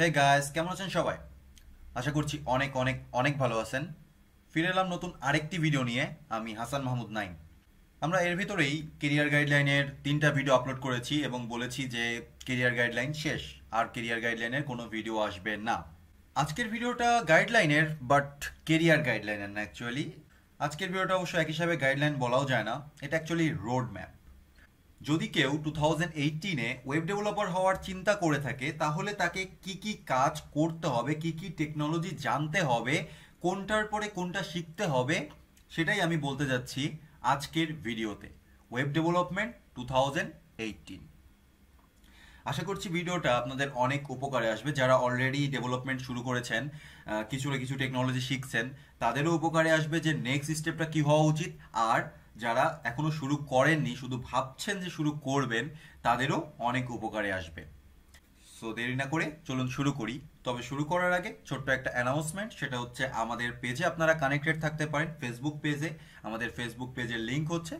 hey guys কেমন আছেন সবাই আশা করছি অনেক অনেক অনেক ভালো আছেন ফিরে এলাম নতুন আরেকটি ভিডিও নিয়ে আমি হাসান মাহমুদ নাইম আমরা এর ভিতরেই কেরিয়ার গাইডলাইনের তিনটা ভিডিও আপলোড করেছি এবং বলেছি যে কেরিয়ার গাইডলাইন শেষ আর কেরিয়ার গাইডলাইনের কোনো ভিডিও আসবে না আজকের ভিডিওটা গাইডলাইনের বাট কেরিয়ার গাইডলাইনের না অ্যাকচুয়ালি আজকের ভিডিওটা অবশ্য এক হিসাবে গাইডলাইন বলাও যায় না এটা অ্যাকচুয়ালি রোড ম্যাপ যদি কেউ টু থাউজেন্ড এইটিনে ওয়েব ডেভেলপার হওয়ার চিন্তা করে থাকে তাহলে তাকে কি কি কাজ করতে হবে কি কি টেকনোলজি জানতে হবে কোনটার পরে কোনটা শিখতে হবে সেটাই আমি বলতে যাচ্ছি আজকের ভিডিওতে web development two thousand eighteen আশা করছি ভিডিওটা আপনাদের অনেক উপকারে আসবে যারা অলরেডি ডেভেলপমেন্ট শুরু করেছেন কিছু না কিছু টেকনোলজি শিখছেন তাদেরও উপকারে আসবে যে নেক্সট স্টেপটা কি হওয়া উচিত আর যারা এখনো শুরু করেননি শুধু ভাবছেন যে শুরু করবেন তাদেরও অনেক উপকারে আসবে সো দেরি না করে চলুন শুরু করি তবে শুরু করার আগে ছোট্ট একটা অ্যানাউন্সমেন্ট সেটা হচ্ছে আমাদের পেজে আপনারা কানেক্টেড থাকতে পারেন ফেসবুক পেজে আমাদের ফেসবুক পেজের লিঙ্ক হচ্ছে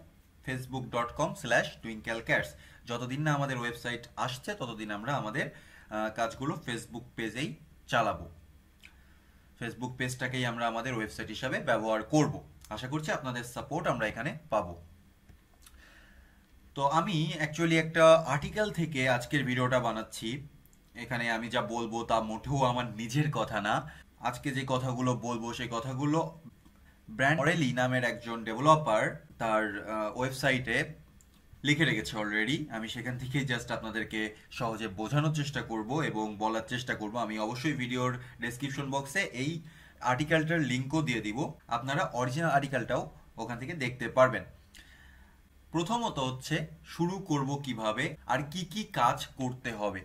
Facebook dot com slash twinkle cats যতদিন না আমাদের ওয়েবসাইট আসছে ততদিন আমরা আমাদের কাজগুলো ফেসবুক পেজেই চালাবো ফেসবুক পেজটাকেই আমরা আমাদের ওয়েবসাইট হিসাবে ব্যবহার করবো আশা করছি আপনাদের সাপোর্ট আমরা এখানে পাব তো আমি অ্যাকচুয়ালি একটা আর্টিকেল থেকে আজকের ভিডিওটা বানাচ্ছি এখানে আমি যা বলবো তা মোটেও আমার নিজের কথা না আজকে যে কথাগুলো বলবো সেই কথাগুলো ব্র্যান্ড অরেলি নামের একজন ডেভেলপার তার ওয়েবসাইটে লিখে রেখেছে অলরেডি আমি সেখান থেকেই জাস্ট আপনাদেরকে সহজে বোঝানোর চেষ্টা করব এবং বলার চেষ্টা করব আমি অবশ্যই ভিডিওর ডেসক্রিপশন বক্সে এই আর্টিকেলটার লিঙ্কও দিয়ে দিব আপনারা অরিজিনাল আর্টিকেলটাও ওখান থেকে দেখতে পারবেন প্রথমত হচ্ছে শুরু করব কিভাবে আর কি কি কাজ করতে হবে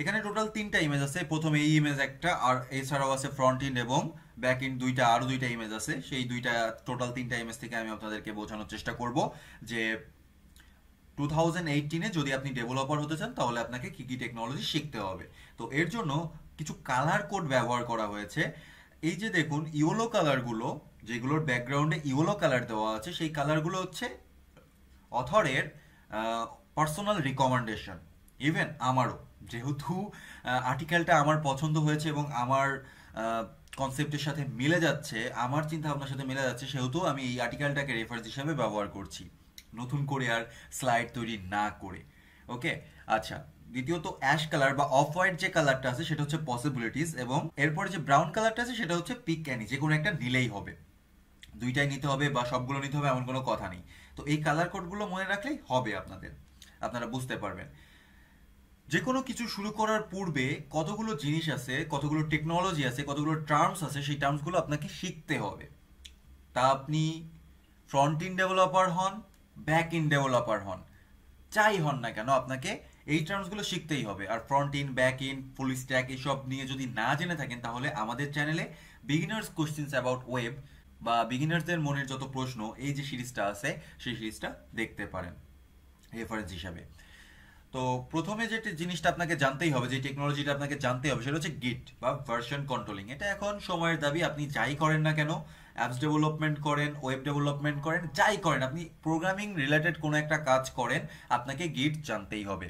এখানে টোটাল তিনটা ইমেজ আছে প্রথমে এই ইমেজ একটা আর এছাড়াও আছে ফ্রন্ট ইন্ড এবং ব্যাক ইন্ড দুইটা আরও দুইটা ইমেজ আছে সেই দুইটা টোটাল তিনটা ইমেজ থেকে আমি আপনাদেরকে বোঝানোর চেষ্টা করব যে টু থাউজেন্ড এইটিনে যদি আপনি ডেভেলপার হতে চান তাহলে আপনাকে কী কী টেকনোলজি শিখতে হবে তো এর জন্য কিছু কালার কোড ব্যবহার করা হয়েছে এই যে দেখুন ইয়েলো কালারগুলো যেগুলোর ব্যাকগ্রাউন্ডে ইয়েলো কালার দেওয়া আছে সেই কালারগুলো হচ্ছে অথরের পার্সোনাল রিকমেন্ডেশন ইভেন আমারও যেহেতু আর্টিকেলটা আমার পছন্দ হয়েছে এবং আমার কনসেপ্টের সাথে মিলে যাচ্ছে আমার চিন্তা ভাবনার সাথে মিলে যাচ্ছে সেহেতু আমি এই আর্টিকেলটাকে রেফারেন্স হিসাবে ব্যবহার করছি নতুন করে আর স্লাইড তৈরি না করে ওকে আচ্ছা দ্বিতীয়ত অ্যাশ কালার বা অফ হোয়াইট যে কালারটা আছে সেটা হচ্ছে পসিবিলিটিস এবং এরপরে যে ব্রাউন কালারটা আছে সেটা হচ্ছে পিক ক্যানি যে কোনো একটা নিলেই হবে দুইটাই নিতে হবে বা সবগুলো নিতে হবে এমন কোনো কথা নেই তো এই কালার কোডগুলো মনে রাখলেই হবে আপনাদের আপনারা বুঝতে পারবেন যে কোনো কিছু শুরু করার পূর্বে কতগুলো জিনিস আছে কতগুলো টেকনোলজি আছে কতগুলো টার্মস আছে সেই টার্মসগুলো আপনাকে শিখতে হবে তা আপনি ফ্রন্ট ইন ডেভেলপার হন ব্যাক ইন ডেভেলপার হন যাই হন না কেন আপনাকে এই টার্মসগুলো শিখতেই হবে আর front end back end full stack এসব নিয়ে যদি না জেনে থাকেন তাহলে আমাদের চ্যানেলে বিগিনার্স কোশ্চেন্স অ্যাবাউট ওয়েব বা বিগিনার্সদের মনের যত প্রশ্ন এই যে সিরিজটা আছে সেই সিরিজটা দেখতে পারেন রেফারেন্স হিসাবে তো প্রথমে যে জিনিসটা আপনাকে জানতেই হবে যে টেকনোলজিটা আপনাকে জানতেই হবে সেটা হচ্ছে গিট বা ভার্সন কন্ট্রোলিং এটা এখন সময়ের দাবি আপনি যাই করেন না কেন অ্যাপস ডেভেলপমেন্ট করেন ওয়েব ডেভেলপমেন্ট করেন যাই করেন আপনি প্রোগ্রামিং রিলেটেড কোনো একটা কাজ করেন আপনাকে গিট জানতেই হবে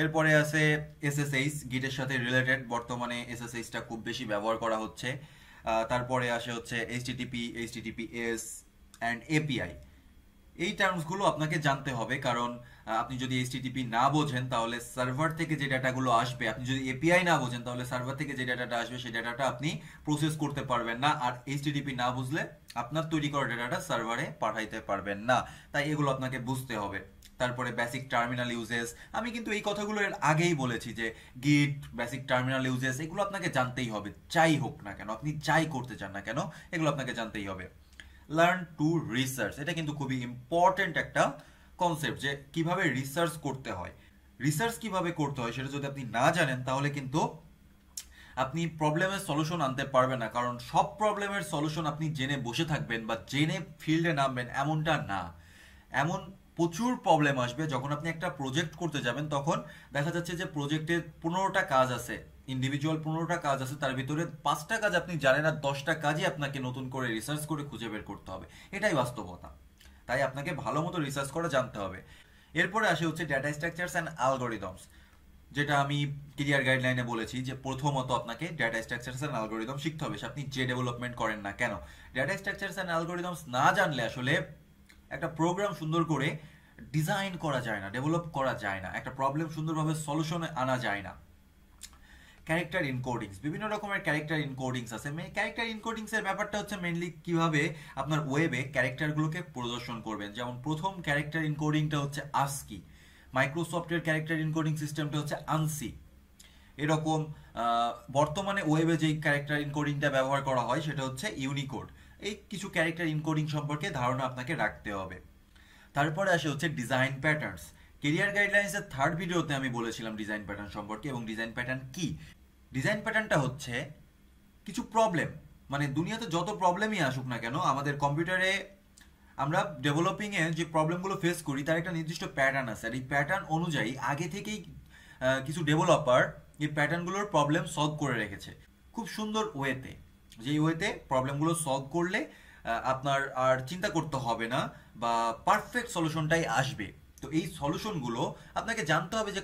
এরপরে আছে এসএসএইচ গিটের সাথে রিলেটেড বর্তমানে এসএসএইচটা খুব বেশি ব্যবহার করা হচ্ছে তারপরে আসে হচ্ছে HTTP HTTPS and API এই টার্মসগুলো আপনাকে জানতে হবে কারণ আপনি যদি এইচটিটিপি না বোঝেন তাহলে সার্ভার থেকে যে ডাটাগুলো আসবে আপনি যদি এপিআই না বোঝেন তাহলে সার্ভার থেকে যে ডাটাটা আসবে সেই ডাটাটা আপনি প্রসেস করতে পারবেন না আর এইচটিটিপি না বুঝলে আপনার তৈরি করা ডাটাটা সার্ভারে পাঠাইতে পারবেন না তাই এগুলো আপনাকে বুঝতে হবে তারপরে বেসিক টার্মিনাল ইউজেস আমি কিন্তু এই কথাগুলো এর আগেই বলেছি যে গিট বেসিক টার্মিনাল ইউজেস এগুলো আপনাকে জানতেই হবে যাই হোক না কেন আপনি যাই করতে চান না কেন এগুলো আপনাকে জানতেই হবে লার্ন টু রিসার্চ এটা কিন্তু খুবই ইম্পর্টেন্ট একটা কনসেপ্ট যে কিভাবে রিসার্চ করতে হয় রিসার্চ কিভাবে করতে হয় সেটা যদি আপনি না জানেন তাহলে কিন্তু আপনি প্রবলেমের সলিউশন আনতে পারবেন না কারণ সব প্রবলেমের সলিউশন আপনি জেনে বসে থাকবেন বা জেনে ফিল্ডে নামবেন এমনটা না এমন প্রচুর প্রবলেম আসবে যখন আপনি একটা প্রজেক্ট করতে যাবেন তখন দেখা যাচ্ছে যে প্রজেক্টের পনেরোটা কাজ আছে ইন্ডিভিজুয়াল পনেরোটা কাজ আছে তার ভিতরে পাঁচটা কাজ আপনি জানেন আর দশটা কাজই আপনাকে নতুন করে রিসার্চ করে খুঁজে বের করতে হবে এটাই বাস্তবতা তাই আপনাকে ভালো মতো রিসার্চ করে জানতে হবে এরপরে আসে হচ্ছে ডেটা স্ট্রাকচার্স অ্যান্ড অ্যালগোরিদমস যেটা আমি কেরিয়ার গাইডলাইনে বলেছি যে প্রথমত আপনাকে ডেটা স্ট্রাকচার্স অ্যান্ড অ্যালগোরিদম শিখতে হবে আপনি যে ডেভেলপমেন্ট করেন না কেন ডেটা স্ট্রাকচার্স অ্যান্ড অ্যালগোরিদমস না জানলে আসলে একটা প্রোগ্রাম সুন্দর করে ডিজাইন করা যায় না ডেভেলপ করা যায় না একটা প্রবলেম সুন্দরভাবে সলিউশনে আনা যায় না ক্যারেক্টার ইনকোডিংস বিভিন্ন রকমের ক্যারেক্টার ইনকোডিংস আছে ক্যারেক্টার ইনকোডিংসের ব্যাপারটা হচ্ছে মেনলি কিভাবে আপনার ওয়েবে ক্যারেক্টারগুলোকে প্রদর্শন করবেন যেমন প্রথম ক্যারেক্টার ইনকোডিংটা হচ্ছে আস্কি মাইক্রোসফটের ক্যারেক্টার ইনকোডিং সিস্টেমটা হচ্ছে আনসি এরকম বর্তমানে ওয়েবে যেই ক্যারেক্টার ইনকোডিংটা ব্যবহার করা হয় সেটা হচ্ছে ইউনিকোড এই কিছু ক্যারেক্টার ইনকোডিং সম্পর্কে ধারণা আপনাকে রাখতে হবে তারপরে আসে হচ্ছে ডিজাইন প্যাটার্নস কেরিয়ার গাইডলাইন্সের থার্ড ভিডিওতে আমি বলেছিলাম ডিজাইন প্যাটার্ন সম্পর্কে এবং ডিজাইন প্যাটার্ন কি ডিজাইন প্যাটার্নটা হচ্ছে কিছু প্রবলেম মানে দুনিয়াতে যত প্রবলেমই আসুক না কেন আমাদের কম্পিউটারে আমরা ডেভেলপিংয়ে যে প্রবলেমগুলো ফেস করি তার একটা নির্দিষ্ট প্যাটার্ন আছে আর এই প্যাটার্ন অনুযায়ী আগে থেকেই কিছু ডেভেলপার এই প্যাটার্নগুলোর প্রবলেম সলভ করে রেখেছে খুব সুন্দর ওয়েতে যেই ওয়েতে প্রবলেমগুলো সলভ করলে আপনার আর চিন্তা করতে হবে না বা পারফেক্ট সলিউশনটাই আসবে তো এই সলিউশনগুলো আপনাকে জানতে হবে যে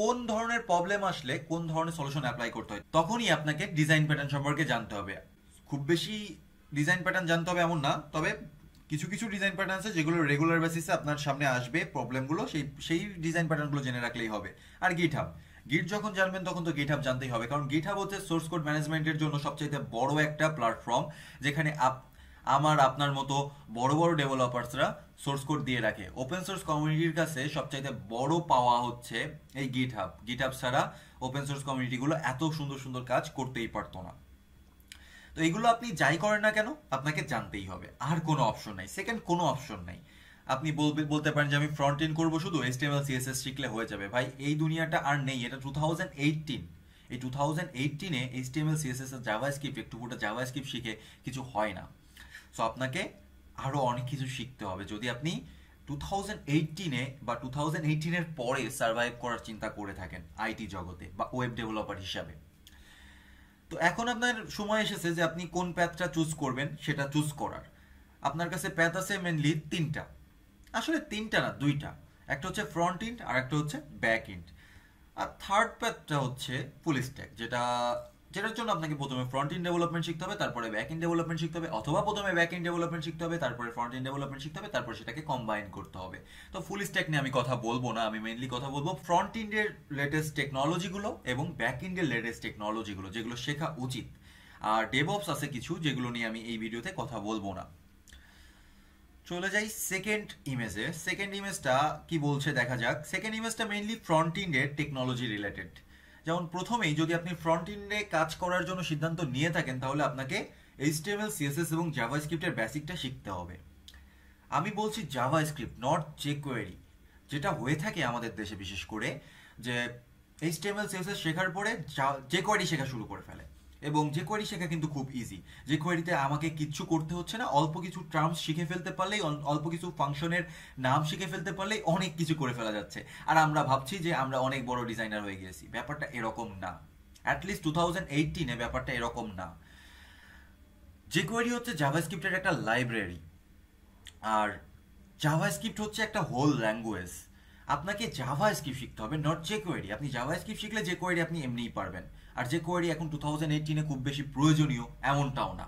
কোন ধরনের প্রবলেম আসলে কোন ধরনের সলিউশন অ্যাপ্লাই করতে হয় তখনই আপনাকে ডিজাইন প্যাটার্ন সম্পর্কে জানতে হবে খুব বেশি ডিজাইন প্যাটার্ন জানতে হবে এমন না তবে কিছু কিছু ডিজাইন প্যাটার্ন আছে যেগুলো রেগুলার বেসিসে আপনার সামনে আসবে প্রবলেমগুলো সেই সেই ডিজাইন প্যাটার্নগুলো জেনে রাখলেই হবে আর গিট হাব গিট যখন জানবেন তখন তো গিট হাব জানতেই হবে কারণ গিট হাব হচ্ছে সোর্স কোড ম্যানেজমেন্টের জন্য সবচেয়ে বড় একটা প্ল্যাটফর্ম যেখানে আমার আপনার মতো বড় বড় ডেভেলপার্সরা সোর্স কোড দিয়ে রাখে ওপেন সোর্স কমিউনিটির কাছে সবচাইতে বড় পাওয়া হচ্ছে এই গিট হাব গিট হাব ছাড়া ওপেন সোর্স কমিউনিটিগুলো এত সুন্দর সুন্দর কাজ করতেই পারতো না তো এগুলো আপনি যাই করেন না কেন আপনাকে জানতেই হবে আর কোনো অপশন নাই সেকেন্ড কোনো অপশন নাই আপনি বলবে বলতে পারেন যে আমি ফ্রন্ট ইন করবো শুধু এসটিএমএল সিএসএস শিখলে হয়ে যাবে ভাই এই দুনিয়াটা আর নেই এটা টু থাউজেন্ড এইটিন এই টু থাউজেন্ড এইটিনে এইচটিএমএল সিএসএস আর জাভা স্ক্রিপ্ট একটু গোটা জাভা স্ক্রিপ্ট শিখে কিছু হয় না সো আপনাকে আরও অনেক কিছু শিখতে হবে যদি আপনি টু থাউজেন্ড এইটিনে বা টু থাউজেন্ড এইটিনের পরে সার্ভাইভ করার চিন্তা করে থাকেন আইটি জগতে বা ওয়েব ডেভেলপার হিসাবে তো এখন আপনার সময় এসেছে যে আপনি কোন প্যাথটা চুজ করবেন সেটা চুজ করার আপনার কাছে প্যাথ আছে মেনলি তিনটা আসলে তিনটা না দুইটা একটা হচ্ছে ফ্রন্ট ইন্ড আর একটা হচ্ছে ব্যাক ইন্ড আর থার্ড প্যাথটা হচ্ছে ফুল স্ট্যাক যেটা যেটার জন্য আপনাকে প্রথমে ফ্রন্ট ইন ডেভেলপমেন্ট শিখতে হবে তারপরে ব্যাক ইন ডেভেলপমেন্ট শিখতে হবে অথবা প্রথমে ব্যাক ইন ডেভেলপমেন্ট শিখতে হবে তারপরে ফ্রন্ট ইন ডেভেলপমেন্ট শিখতে হবে তারপর সেটাকে কম্বাইন করতে হবে তো ফুল স্ট্যাক নিয়ে আমি কথা বলবো না আমি মেনলি কথা বলবো ফ্রন্ট ইন্ডের লেটেস্ট টেকনোলজিগুলো এবং ব্যাক ইন্ডের লেটেস্ট টেকনোলজিগুলো যেগুলো শেখা উচিত আর ডেভঅপস আছে কিছু যেগুলো নিয়ে আমি এই ভিডিওতে কথা বলবো না চলে যাই সেকেন্ড ইমেজে সেকেন্ড ইমেজটা কি বলছে দেখা যাক সেকেন্ড ইমেজটা মেইনলি ফ্রন্ট ইন্ডের টেকনোলজি রিলেটেড যেমন প্রথমেই যদি আপনি ফ্রন্ট এন্ডে কাজ করার জন্য সিদ্ধান্ত নিয়ে থাকেন তাহলে আপনাকে এইচটিএমএল সিএসএস এবং জাভা স্ক্রিপ্টের বেসিকটা শিখতে হবে আমি বলছি জাভা স্ক্রিপ্ট নট জেকোয়ারি যেটা হয়ে থাকে আমাদের দেশে বিশেষ করে যে এইচটিএমএল সিএসএস শেখার পরে জেকোয়ারি শেখা শুরু করে ফেলে এবং যে কোয়ারি শেখা কিন্তু খুব ইজি যে কোয়ারিতে আমাকে কিচ্ছু করতে হচ্ছে না অল্প কিছু টার্মস শিখে ফেলতে পারলেই অল্প কিছু ফাংশনের নাম শিখে ফেলতে পারলেই অনেক কিছু করে ফেলা যাচ্ছে আর আমরা ভাবছি যে আমরা অনেক বড় ডিজাইনার হয়ে গিয়েছি ব্যাপারটা এরকম না অ্যাটলিস্ট টু থাউজেন্ড এইটিনে ব্যাপারটা এরকম না যে কোয়ারি হচ্ছে জাভাস্ক্রিপ্টের একটা লাইব্রেরি আর জাভাস্ক্রিপ্ট হচ্ছে একটা হোল ল্যাঙ্গুয়েজ আপনাকে জাভা স্ক্রিপ্ট শিখতে হবে নট যে কোয়েরি আপনি জাভা স্ক্রিপ্ট শিখলে যে কোয়েরি আপনি এমনিই পারবেন আর যে কোয়েরি এখন টু থাউজেন্ড এইটিনে খুব বেশি প্রয়োজনীয় এমনটাও না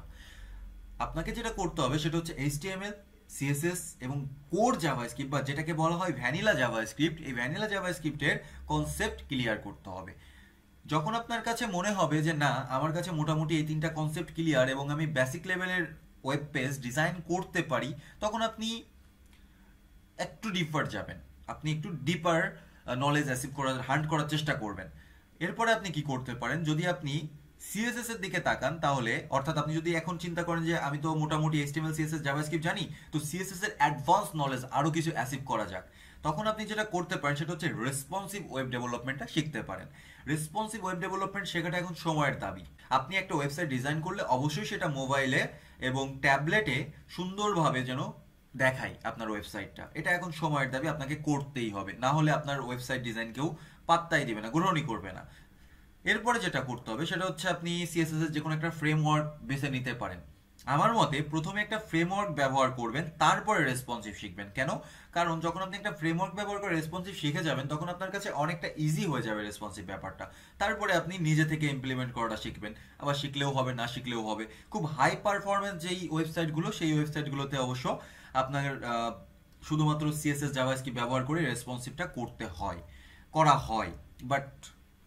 আপনাকে যেটা করতে হবে সেটা হচ্ছে এইচটিএমএল সিএসএস এবং কোর জাভা স্ক্রিপ্ট বা যেটাকে বলা হয় ভ্যানিলা জাভা স্ক্রিপ্ট এই ভ্যানিলা জাভা স্ক্রিপ্টের কনসেপ্ট ক্লিয়ার করতে হবে যখন আপনার কাছে মনে হবে যে না আমার কাছে মোটামুটি এই তিনটা কনসেপ্ট ক্লিয়ার এবং আমি বেসিক লেভেলের ওয়েব পেজ ডিজাইন করতে পারি তখন আপনি একটু ডিফার যাবেন আপনি একটু ডিপার নলেজ অ্যাসিভ করার হান্ট করার চেষ্টা করবেন এরপরে আপনি কি করতে পারেন যদি আপনি সিএসএস এর দিকে তাকান তাহলে অর্থাৎ আপনি যদি এখন চিন্তা করেন যে আমি তো মোটামুটি এসটিএমএল সিএসএস জাভাস্ক্রিপ্ট জানি তো সিএসএস এর অ্যাডভান্স নলেজ আরও কিছু অ্যাসিভ করা যাক তখন আপনি যেটা করতে পারেন সেটা হচ্ছে রেসপন্সিভ ওয়েব ডেভেলপমেন্টটা শিখতে পারেন রেসপন্সিভ ওয়েব ডেভেলপমেন্ট শেখাটা এখন সময়ের দাবি আপনি একটা ওয়েবসাইট ডিজাইন করলে অবশ্যই সেটা মোবাইলে এবং ট্যাবলেটে সুন্দরভাবে যেন দেখাই আপনার ওয়েবসাইটটা এটা এখন সময়ের দাবি আপনাকে করতেই হবে না হলে আপনার ওয়েবসাইট ডিজাইন কেউ পাত্তাই দেবে না গ্রহণই করবে না এরপরে যেটা করতে হবে সেটা হচ্ছে আপনি সিএসএস এর যে কোনো একটা ফ্রেমওয়ার্ক বেছে নিতে পারেন আমার মতে প্রথমে একটা ফ্রেমওয়ার্ক ব্যবহার করবেন তারপরে রেসপন্সিভ শিখবেন কেন কারণ যখন আপনি একটা ফ্রেমওয়ার্ক ব্যবহার করে রেসপন্সিভ শিখে যাবেন তখন আপনার কাছে অনেকটা ইজি হয়ে যাবে রেসপন্সিভ ব্যাপারটা তারপরে আপনি নিজে থেকে ইমপ্লিমেন্ট করাটা শিখবেন আবার শিখলেও হবে না শিখলেও হবে খুব হাই পারফরমেন্স যেই ওয়েবসাইটগুলো সেই ওয়েবসাইটগুলোতে অবশ্য আপনার শুধুমাত্র সিএসএস জাভাস্ক্রিপ্ট ব্যবহার করে রেসপন্সিভটা করতে হয় করা হয় বাট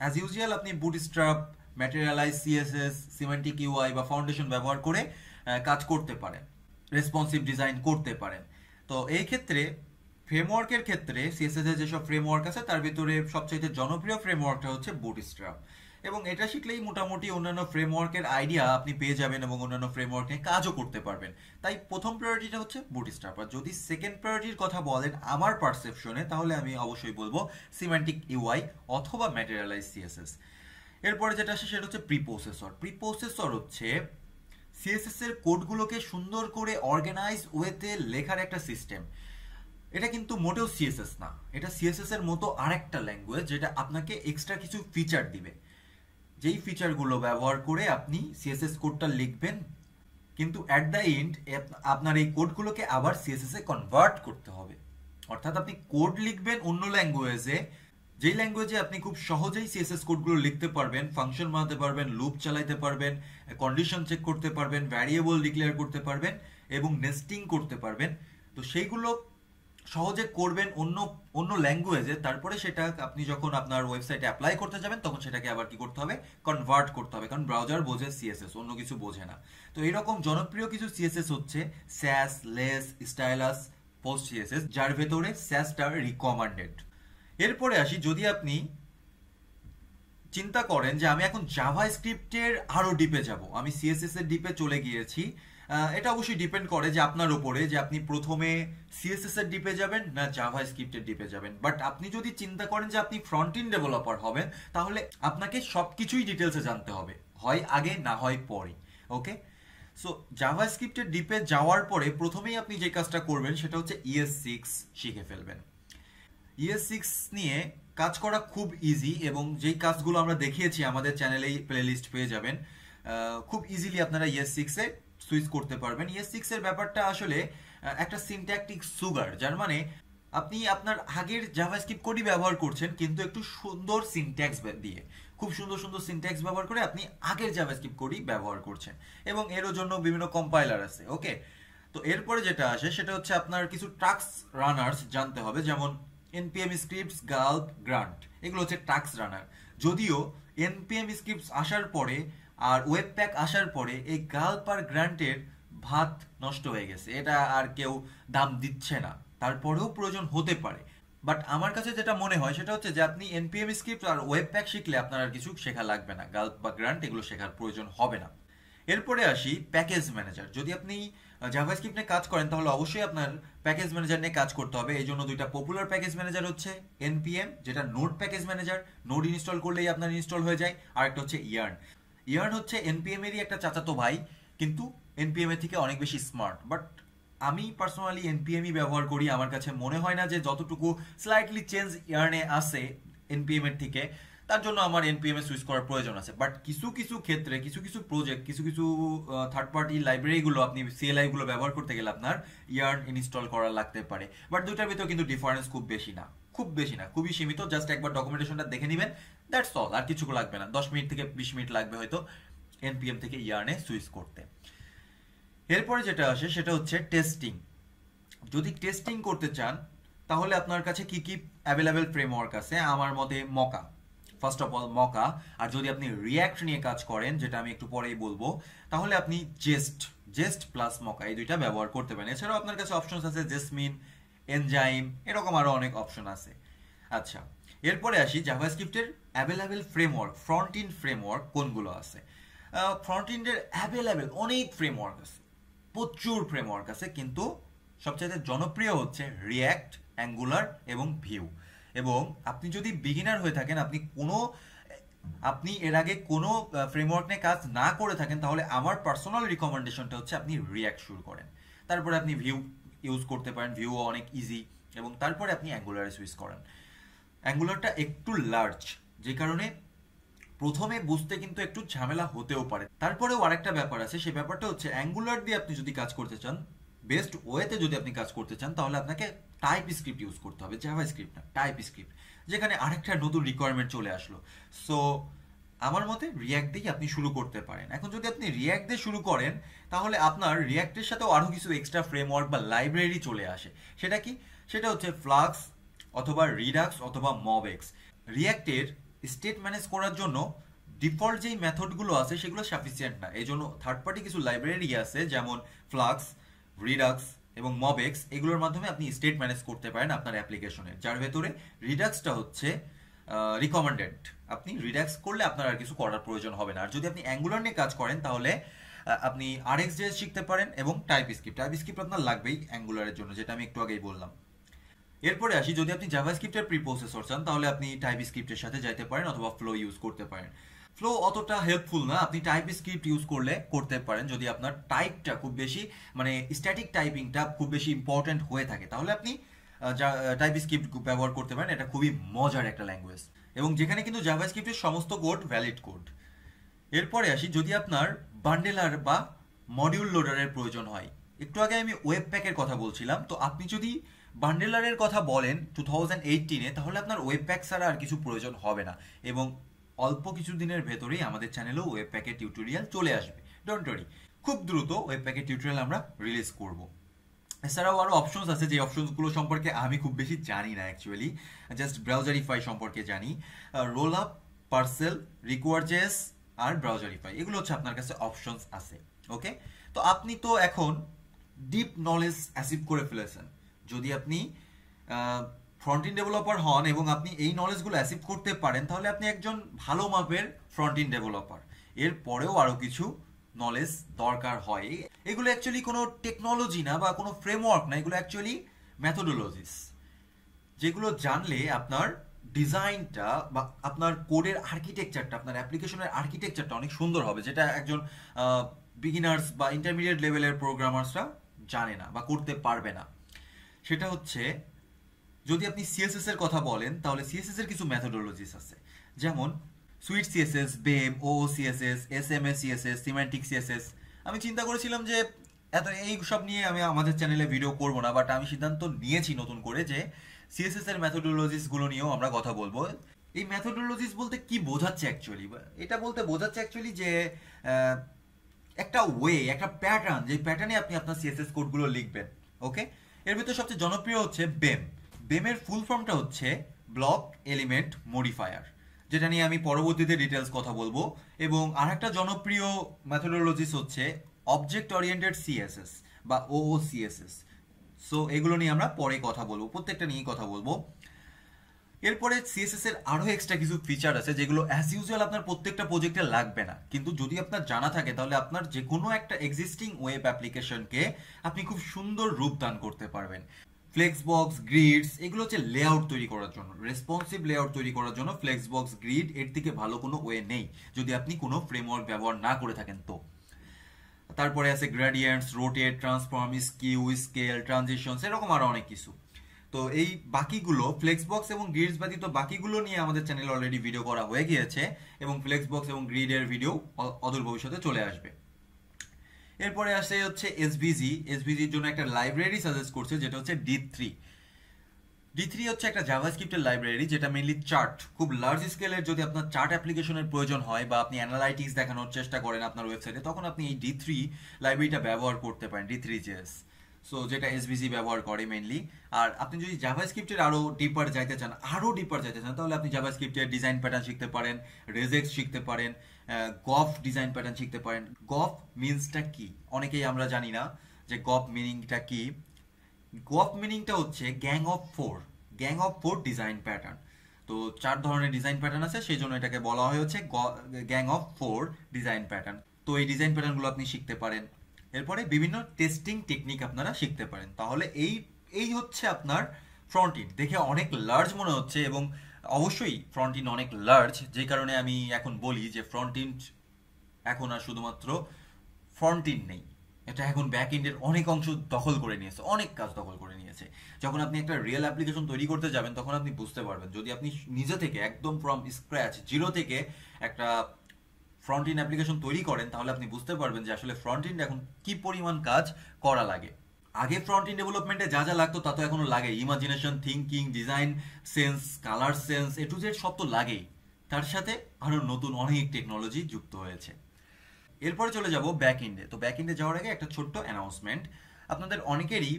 অ্যাজ ইউজুয়াল আপনি Bootstrap Materialize CSS Semantic UI বা ফাউন্ডেশন ব্যবহার করে কাজ করতে পারেন রেসপন্সিভ ডিজাইন করতে পারেন তো এই ক্ষেত্রে ফ্রেমওয়ার্কের ক্ষেত্রে সিএসএস এর যেসব ফ্রেমওয়ার্ক আছে তার ভিতরে সবচেয়ে জনপ্রিয় ফ্রেমওয়ার্কটা হচ্ছে বুটস্ট্রাপ এবং এটা শিখলেই মোটামুটি অন্যান্য ফ্রেমওয়ার্কের আইডিয়া আপনি পেয়ে যাবেন এবং অন্যান্য ফ্রেমওয়ার্ক নিয়ে কাজও করতে পারবেন তাই প্রথম প্রায়োরিটিটা হচ্ছে বুটিস্টার আর যদি সেকেন্ড প্রায়োরিটির কথা বলেন আমার পারসেপশনে তাহলে আমি অবশ্যই বলবো সিমেন্টিক ইউআই অথবা ম্যাটেরিয়ালাইজ সিএসএস এরপরে যেটা আসে সেটা হচ্ছে প্রিপ্রসেসর প্রিপ্রসেসর হচ্ছে সিএসএস এর কোডগুলোকে সুন্দর করে অর্গানাইজ ওয়েতে লেখার একটা সিস্টেম এটা কিন্তু মোটেও সিএসএস না এটা সিএসএস এর মতো আরেকটা ল্যাঙ্গুয়েজ যেটা আপনাকে এক্সট্রা কিছু ফিচার দিবে যেই ফিচারগুলো ব্যবহার করে আপনি সিএসএস কোডটা লিখবেন কিন্তু অ্যাট দ্য এন্ড আপনার এই কোডগুলোকে আবার সিএসএস এ কনভার্ট করতে হবে অর্থাৎ আপনি কোড লিখবেন অন্য ল্যাঙ্গুয়েজে যেই ল্যাঙ্গুয়েজে আপনি খুব সহজেই সিএসএস কোডগুলো লিখতে পারবেন ফাংশন বানাতে পারবেন লুপ চালাইতে পারবেন কন্ডিশন চেক করতে পারবেন ভ্যারিয়েবল ডিক্লেয়ার করতে পারবেন এবং নেস্টিং করতে পারবেন তো সেইগুলো সহজে করবেন অন্য অন্য ল্যাঙ্গুয়েজে তারপরে সেটা আপনি যখন আপনার ওয়েবসাইটে অ্যাপ্লাই করতে যাবেন তখন সেটাকে আবার কি করতে হবে কনভার্ট করতে হবে কারণ ব্রাউজার বোঝে সিএসএস অন্য কিছু বোঝে না তো এরকম জনপ্রিয় কিছু সিএসএস হচ্ছে Sass Less Stylus PostCSS যার ভেতরে স্যাসটা রিকমান্ডেড এরপরে আসি যদি আপনি চিন্তা করেন যে আমি এখন জাভা স্ক্রিপ্টের আরও ডিপে যাব আমি সিএসএস এর ডিপে চলে গিয়েছি এটা অবশ্যই ডিপেন্ড করে যে আপনার উপরে যে আপনি প্রথমে সিএসএস এর ডিপে যাবেন না জাভা স্ক্রিপ্টের ডিপে যাবেন বাট আপনি যদি চিন্তা করেন যে আপনি ফ্রন্ট ইন ডেভেলপার হবেন তাহলে আপনাকে সব কিছুই ডিটেলসে জানতে হবে হয় আগে না হয় পরে ওকে সো জাভা স্ক্রিপ্টের ডিপে যাওয়ার পরে প্রথমেই আপনি যে কাজটা করবেন সেটা হচ্ছে ইএস e সিক্স শিখে ফেলবেন ইএস e সিক্স নিয়ে কাজ করা খুব ইজি এবং যেই কাজগুলো আমরা দেখিয়েছি আমাদের চ্যানেলেই প্লেলিস্ট পেয়ে যাবেন খুব ইজিলি আপনারা ইএস e সিক্সে সুইচ করতে পারবেন ইয়ে সিক্স এর ব্যাপারটা আসলে একটা সিনট্যাকটিক সুগার যার মানে আপনি আপনার আগের জাভাস্ক্রিপ্ট কোডই ব্যবহার করছেন কিন্তু একটু সুন্দর সিনট্যাক্স দিয়ে খুব সুন্দর সুন্দর সিনট্যাক্স ব্যবহার করে আপনি আগের জাভাস্ক্রিপ্ট কোডই ব্যবহার করছেন এবং এরও জন্য বিভিন্ন কম্পাইলার আছে ওকে তো এরপরে যেটা আসে সেটা হচ্ছে আপনার কিছু ট্রাক্স রানার্স জানতে হবে যেমন এনপিএম স্ক্রিপ্টস গাল্প গ্রান্ট এগুলো হচ্ছে টাক্স রানার যদিও এনপিএম স্ক্রিপ্টস আসার পরে আর ওয়েব প্যাক আসার পরে এই গালপার গ্রান্টের ভাত নষ্ট হয়ে গেছে এটা আর কেউ দাম দিচ্ছে না তারপরেও প্রয়োজন হতে পারে বাট আমার কাছে যেটা মনে হয় সেটা হচ্ছে যে আপনি এনপিএম স্ক্রিপ্ট আর ওয়েব প্যাক শিখলে আপনার আর কিছু শেখা লাগবে না গাল্প বা গ্রান্ট এগুলো শেখার প্রয়োজন হবে না এরপরে আসি প্যাকেজ ম্যানেজার যদি আপনি স্ক্রিপ্ট নিয়ে কাজ করেন তাহলে অবশ্যই আপনার প্যাকেজ ম্যানেজার নিয়ে কাজ করতে হবে এই জন্য দুইটা পপুলার প্যাকেজ ম্যানেজার হচ্ছে এনপিএম যেটা Node package manager Node install করলেই আপনার ইনস্টল হয়ে যায় আর একটা হচ্ছে ইয়ার্ন ইয়ার্ন হচ্ছে এনপিএম এরই একটা চাচাতো ভাই কিন্তু এনপিএম এর থেকে অনেক বেশি স্মার্ট বাট আমি পার্সোনালি এনপিএমই ব্যবহার করি আমার কাছে মনে হয় না যে যতটুকু স্লাইটলি চেঞ্জ ইয়ার্নে আসে এনপিএম এর থেকে তার জন্য আমার এনপিএম এ সুইচ করার প্রয়োজন আছে বাট কিছু কিছু ক্ষেত্রে কিছু কিছু প্রজেক্ট কিছু কিছু থার্ড পার্টি লাইব্রেরিগুলো আপনি সিএলআই গুলো ব্যবহার করতে গেলে আপনার ইয়ার্ন ইনস্টল করা লাগতে পারে বাট দুটার ভিতরে কিন্তু ডিফারেন্স খুব বেশি না খুব বেশি না খুবই সীমিত জাস্ট একবার ডকুমেন্টেশনটা দেখে নেবেন দ্যাটস অল আর কিছু লাগবে না দশ মিনিট থেকে বিশ মিনিট লাগবে হয়তো এনপিএম থেকে ইয়ার্নে সুইচ করতে এরপরে যেটা আসে সেটা হচ্ছে টেস্টিং যদি টেস্টিং করতে চান তাহলে আপনার কাছে কি কি অ্যাভেলেবেল ফ্রেমওয়ার্ক আছে আমার মতে Mocha first of all Mocha আর যদি আপনি রিয়্যাক্ট নিয়ে কাজ করেন যেটা আমি একটু পরেই বলবো তাহলে আপনি জেস্ট জেস্ট প্লাস মকা এই দুইটা ব্যবহার করতে পারেন এছাড়াও আপনার কাছে অপশন আছে জেসমিন এনজাইম এরকম আরও অনেক অপশন আছে আচ্ছা এরপরে আসি জাভাস্ক্রিপ্টের available framework front end framework কোনগুলো আছে ফ্রন্ট ইন্ডের অ্যাভেলেবেল অনেক ফ্রেমওয়ার্ক আছে প্রচুর ফ্রেমওয়ার্ক আছে কিন্তু সবচেয়ে জনপ্রিয় হচ্ছে রিয়্যাক্ট অ্যাঙ্গুলার এবং ভিউ এবং আপনি যদি বিগিনার হয়ে থাকেন আপনি কোনো আপনি এর আগে কোনো ফ্রেমওয়ার্ক নিয়ে কাজ না করে থাকেন তাহলে আমার পার্সোনাল রিকমেন্ডেশনটা হচ্ছে আপনি রিয়্যাক্ট শুরু করেন তারপরে আপনি ভিউ ইউজ করতে পারেন ভিউ অনেক ইজি এবং তারপরে আপনি অ্যাঙ্গুলার সুইচ করেন অ্যাঙ্গুলারটা একটু লার্জ যে কারণে প্রথমে বুঝতে কিন্তু একটু ঝামেলা হতেও পারে তারপরেও আরেকটা ব্যাপার আছে সেই ব্যাপারটা হচ্ছে অ্যাঙ্গুলার দিয়ে আপনি যদি কাজ করতে চান বেস্ট ওয়েতে যদি আপনি কাজ করতে চান তাহলে আপনাকে টাইপ স্ক্রিপ্ট ইউজ করতে হবে জাভা স্ক্রিপ্ট না টাইপ স্ক্রিপ্ট যেখানে আরেকটা নতুন রিকোয়ারমেন্ট চলে আসলো সো আমার মতে রিয়াক্ট দিয়েই আপনি শুরু করতে পারেন এখন যদি আপনি রিয়াক্ট দিয়ে শুরু করেন তাহলে আপনার রিয়াক্টের সাথেও আরও কিছু এক্সট্রা ফ্রেমওয়ার্ক বা লাইব্রেরি চলে আসে সেটা কি সেটা হচ্ছে ফ্লাক্স অথবা রিডাক্স অথবা এক্স রিয়াক্টের স্টেট ম্যানেজ করার জন্য ডিফল্ট যেই মেথডগুলো আছে সেগুলো সাফিসিয়েন্ট না এই জন্য থার্ড পার্টি কিছু লাইব্রেরি আছে যেমন ফ্লাক্স রিডাক্স এবং মবেক্স এগুলোর মাধ্যমে আপনি স্টেট ম্যানেজ করতে পারেন আপনার অ্যাপ্লিকেশনে যার ভেতরে রিডাক্সটা হচ্ছে রিকমেন্ডেড আপনি রিডাক্স করলে আপনার আর কিছু করার প্রয়োজন হবে না আর যদি আপনি অ্যাঙ্গুলার নিয়ে কাজ করেন তাহলে আপনি এক্স জেস শিখতে পারেন এবং টাইপ স্ক্রিপ্ট টাইপ স্ক্রিপ্ট আপনার লাগবেই অ্যাঙ্গুলারের জন্য যেটা আমি একটু আগেই বললাম এরপরে আসি যদি আপনি জাভাস্ক্রিপ্টের প্রি প্রসেসর চান তাহলে আপনি টাইপ স্ক্রিপ্টের সাথে যাইতে পারেন অথবা ফ্লো ইউজ করতে পারেন ফ্লো অতটা হেল্পফুল না আপনি টাইপ স্ক্রিপ্ট ইউজ করলে করতে পারেন যদি আপনার টাইপটা খুব বেশি মানে স্ট্যাটিক টাইপিংটা খুব বেশি ইম্পর্ট্যান্ট হয়ে থাকে তাহলে আপনি টাইপ স্ক্রিপ্ট ব্যবহার করতে পারেন এটা খুবই মজার একটা ল্যাঙ্গুয়েজ এবং যেখানে কিন্তু স্ক্রিপ্টের সমস্ত কোড ভ্যালিড কোড এরপরে আসি যদি আপনার বান্ডেলার বা মডিউল লোডারের প্রয়োজন হয় একটু আগে আমি ওয়েব প্যাকের কথা বলছিলাম তো আপনি যদি বান্ডেলারের কথা বলেন টু থাউজেন্ড এইটিনে তাহলে আপনার ওয়েব প্যাক ছাড়া আর কিছু প্রয়োজন হবে না এবং অল্প কিছু দিনের ভেতরেই আমাদের চ্যানেলেও ওয়েব প্যাকের টিউটোরিয়াল চলে আসবে ডোন্ট ওয়ারি খুব দ্রুত ওয়েব প্যাকের টিউটোরিয়াল আমরা রিলিজ করব এছাড়াও আরও অপশনস আছে যে অপশনসগুলো সম্পর্কে আমি খুব বেশি জানি না অ্যাকচুয়ালি জাস্ট ব্রাউজারিফাই সম্পর্কে জানি রোল আপ পার্সেল রিকোয়ারজেস আর ব্রাউজারিফাই এগুলো হচ্ছে আপনার কাছে অপশনস আছে ওকে তো আপনি তো এখন ডিপ নলেজ অ্যাসিভ করে ফেলেছেন যদি আপনি ফ্রন্ট ইন ডেভেলপার হন এবং আপনি এই নলেজগুলো অ্যাসিভ করতে পারেন তাহলে আপনি একজন ভালো মাপের ফ্রন্ট ইন ডেভেলপার এর পরেও আরও কিছু নলেজ দরকার হয় এগুলো অ্যাকচুয়ালি কোনো টেকনোলজি না বা কোনো ফ্রেমওয়ার্ক না এগুলো অ্যাকচুয়ালি ম্যাথোডোলজিস যেগুলো জানলে আপনার ডিজাইনটা বা আপনার কোডের আর্কিটেকচারটা আপনার অ্যাপ্লিকেশনের আর্কিটেকচারটা অনেক সুন্দর হবে যেটা একজন বিগিনার্স বা ইন্টারমিডিয়েট লেভেলের প্রোগ্রামার্সরা জানে না বা করতে পারবে না সেটা হচ্ছে যদি আপনি সিএসএস এর কথা বলেন তাহলে সিএসএস এর কিছু মেথোডোলজিস আছে যেমন SUIT CSS BEM O CSS S M S CSS semantic CSS আমি চিন্তা করেছিলাম যে এত এই সব নিয়ে আমি আমাদের চ্যানেলে ভিডিও করব না বাট আমি সিদ্ধান্ত নিয়েছি নতুন করে যে সিএসএস এর মেথোডোলজিসগুলো নিয়েও আমরা কথা বলবো এই মেথোডোলজিস বলতে কি বোঝাচ্ছে অ্যাকচুয়ালি এটা বলতে বোঝাচ্ছে অ্যাকচুয়ালি যে একটা ওয়ে একটা প্যাটার্ন যে প্যাটার্নে আপনি আপনার সিএসএস কোডগুলো লিখবেন ওকে এর ভিতরে সবচেয়ে জনপ্রিয় হচ্ছে বেম বেমের ফুল ফর্মটা হচ্ছে ব্লক এলিমেন্ট মডিফায়ার যেটা নিয়ে আমি পরবর্তীতে ডিটেলস কথা বলবো এবং আর একটা জনপ্রিয় ম্যাথোডোলজিস হচ্ছে অবজেক্ট ওরিয়েন্টেড সিএসএস বা ও সিএসএস সো এগুলো নিয়ে আমরা পরে কথা বলবো প্রত্যেকটা নিয়েই কথা বলবো এরপরে সিএসএস এর আরও এক্সট্রা কিছু ফিচার আছে যেগুলো অ্যাজ ইউজুয়াল আপনার প্রত্যেকটা প্রজেক্টে লাগবে না কিন্তু যদি আপনার জানা থাকে তাহলে আপনার যে কোনো একটা এক্সিস্টিং ওয়েব অ্যাপ্লিকেশনকে আপনি খুব সুন্দর রূপ দান করতে পারবেন ফ্লেক্সবক্স গ্রিডস এগুলো হচ্ছে লেআউট তৈরি করার জন্য রেসপন্সিভ লেআউট তৈরি করার জন্য ফ্লেক্সবক্স গ্রিড এর থেকে ভালো কোনো ওয়ে নেই যদি আপনি কোনো ফ্রেমওয়ার্ক ব্যবহার না করে থাকেন তো তারপরে আছে gradients rotate transform skew scale transitions এরকম আরও অনেক কিছু তো এই বাকিগুলো ফ্লেক্সবক্স এবং গ্রিডস ব্যতীত বাকিগুলো নিয়ে আমাদের চ্যানেলে অলরেডি ভিডিও করা হয়ে গিয়েছে এবং ফ্লেক্সবক্স এবং গ্রিডের ভিডিও অদূর ভবিষ্যতে চলে আসবে এরপরে আসে হচ্ছে এসভিজি এসভিজির জন্য একটা লাইব্রেরি সাজেস্ট করছে যেটা হচ্ছে ডি থ্রি ডি থ্রি হচ্ছে একটা জাভাস্ক্রিপ্টের লাইব্রেরি যেটা মেনলি চার্ট খুব লার্জ স্কেলের যদি আপনার চার্ট অ্যাপ্লিকেশনের প্রয়োজন হয় বা আপনি অ্যানালাইটিক্স দেখানোর চেষ্টা করেন আপনার ওয়েবসাইটে তখন আপনি এই ডি থ্রি লাইব্রেরিটা ব্যবহার করতে পারেন ডি থ্রি জেস সো যেটা এসবিসি ব্যবহার করে মেনলি আর আপনি যদি জাভা স্ক্রিপ্টের আরও ডিপার যাইতে চান আরও ডিপার যাইতে চান তাহলে আপনি জাভা স্ক্রিপ্টের ডিজাইন প্যাটার্ন শিখতে পারেন রেজেক্স শিখতে পারেন গফ ডিজাইন প্যাটার্ন শিখতে পারেন গফ মিনসটা কি অনেকেই আমরা জানি না যে গফ মিনিংটা কি গফ মিনিংটা হচ্ছে gang of four gang of four design pattern তো চার ধরনের ডিজাইন প্যাটার্ন আছে সেই জন্য এটাকে বলা হয়েছে gang of four design pattern তো এই ডিজাইন প্যাটার্নগুলো আপনি শিখতে পারেন এরপরে বিভিন্ন টেস্টিং টেকনিক আপনারা শিখতে পারেন তাহলে এই এই হচ্ছে আপনার ফ্রন্ট ইন দেখে অনেক লার্জ মনে হচ্ছে এবং অবশ্যই ফ্রন্ট ইন অনেক লার্জ যে কারণে আমি এখন বলি যে ফ্রন্ট ইন এখন আর শুধুমাত্র ফ্রন্ট ইন নেই এটা এখন ব্যাক ইন্ডের অনেক অংশ দখল করে নিয়েছে অনেক কাজ দখল করে নিয়েছে যখন আপনি একটা রিয়েল অ্যাপ্লিকেশন তৈরি করতে যাবেন তখন আপনি বুঝতে পারবেন যদি আপনি নিজে থেকে একদম ফ্রম স্ক্র্যাচ জিরো থেকে একটা ফ্রন্ট ইন অ্যাপ্লিকেশন তৈরি করেন তাহলে আপনি বুঝতে পারবেন যে আসলে ফ্রন্ট ইন এখন কি পরিমাণ কাজ করা লাগে আগে ফ্রন্ট ইন ডেভেলপমেন্টে যা যা লাগতো তা তো এখনো লাগে imagination thinking design sense colour sense A to Z সব তো লাগেই তার সাথে আরও নতুন অনেক টেকনোলজি যুক্ত হয়েছে এরপরে চলে যাব ব্যাক ইন্ডে তো ব্যাক ইন্ডে যাওয়ার আগে একটা ছোট্ট অ্যানাউন্সমেন্ট আপনাদের অনেকেরই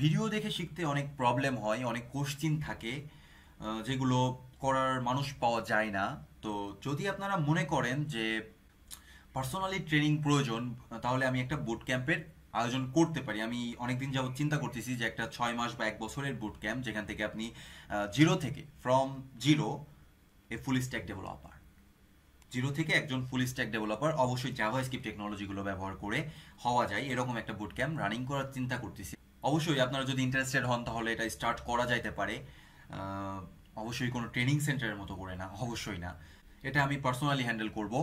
ভিডিও দেখে শিখতে অনেক প্রবলেম হয় অনেক কোশ্চিন থাকে যেগুলো করার মানুষ পাওয়া যায় না তো যদি আপনারা মনে করেন যে পার্সোনালি ট্রেনিং প্রয়োজন তাহলে আমি একটা বুট ক্যাম্পের আয়োজন করতে পারি আমি অনেকদিন যাবৎ চিন্তা করতেছি যে একটা ছয় মাস বা এক বছরের বুট ক্যাম্প যেখান থেকে আপনি জিরো থেকে from zero a full stack developer zero থেকে একজন ফুল স্ট্যাক ডেভেলপার অবশ্যই জাভা স্ক্রিপ্ট টেকনোলজিগুলো ব্যবহার করে হওয়া যায় এরকম একটা বুট ক্যাম্প রানিং করার চিন্তা করতেছি অবশ্যই আপনারা যদি ইন্টারেস্টেড হন তাহলে এটা স্টার্ট করা যাইতে পারে অবশ্যই কোনো ট্রেনিং সেন্টারের মতো করে না অবশ্যই না এটা আমি পার্সোনালি হ্যান্ডেল করব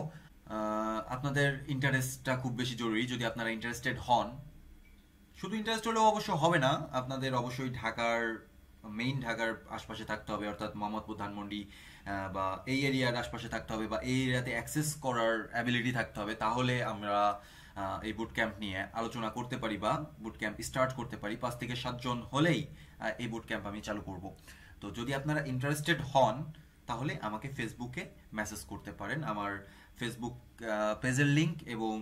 আপনাদের ইন্টারেস্টটা খুব বেশি জরুরি যদি আপনারা ইন্টারেস্টেড হন শুধু ইন্টারেস্ট হলেও অবশ্য হবে না আপনাদের অবশ্যই ঢাকার মেইন ঢাকার আশপাশে থাকতে হবে অর্থাৎ মোহাম্মদপুর ধানমন্ডি বা এই এরিয়ার আশপাশে থাকতে হবে বা এই এরিয়াতে অ্যাক্সেস করার অ্যাবিলিটি থাকতে হবে তাহলে আমরা এই বুট ক্যাম্প নিয়ে আলোচনা করতে পারি বা বুট ক্যাম্প স্টার্ট করতে পারি পাঁচ থেকে সাতজন হলেই এই বুট ক্যাম্প আমি চালু করব তো যদি আপনারা ইন্টারেস্টেড হন তাহলে আমাকে ফেসবুকে মেসেজ করতে পারেন আমার ফেসবুক পেজের লিঙ্ক এবং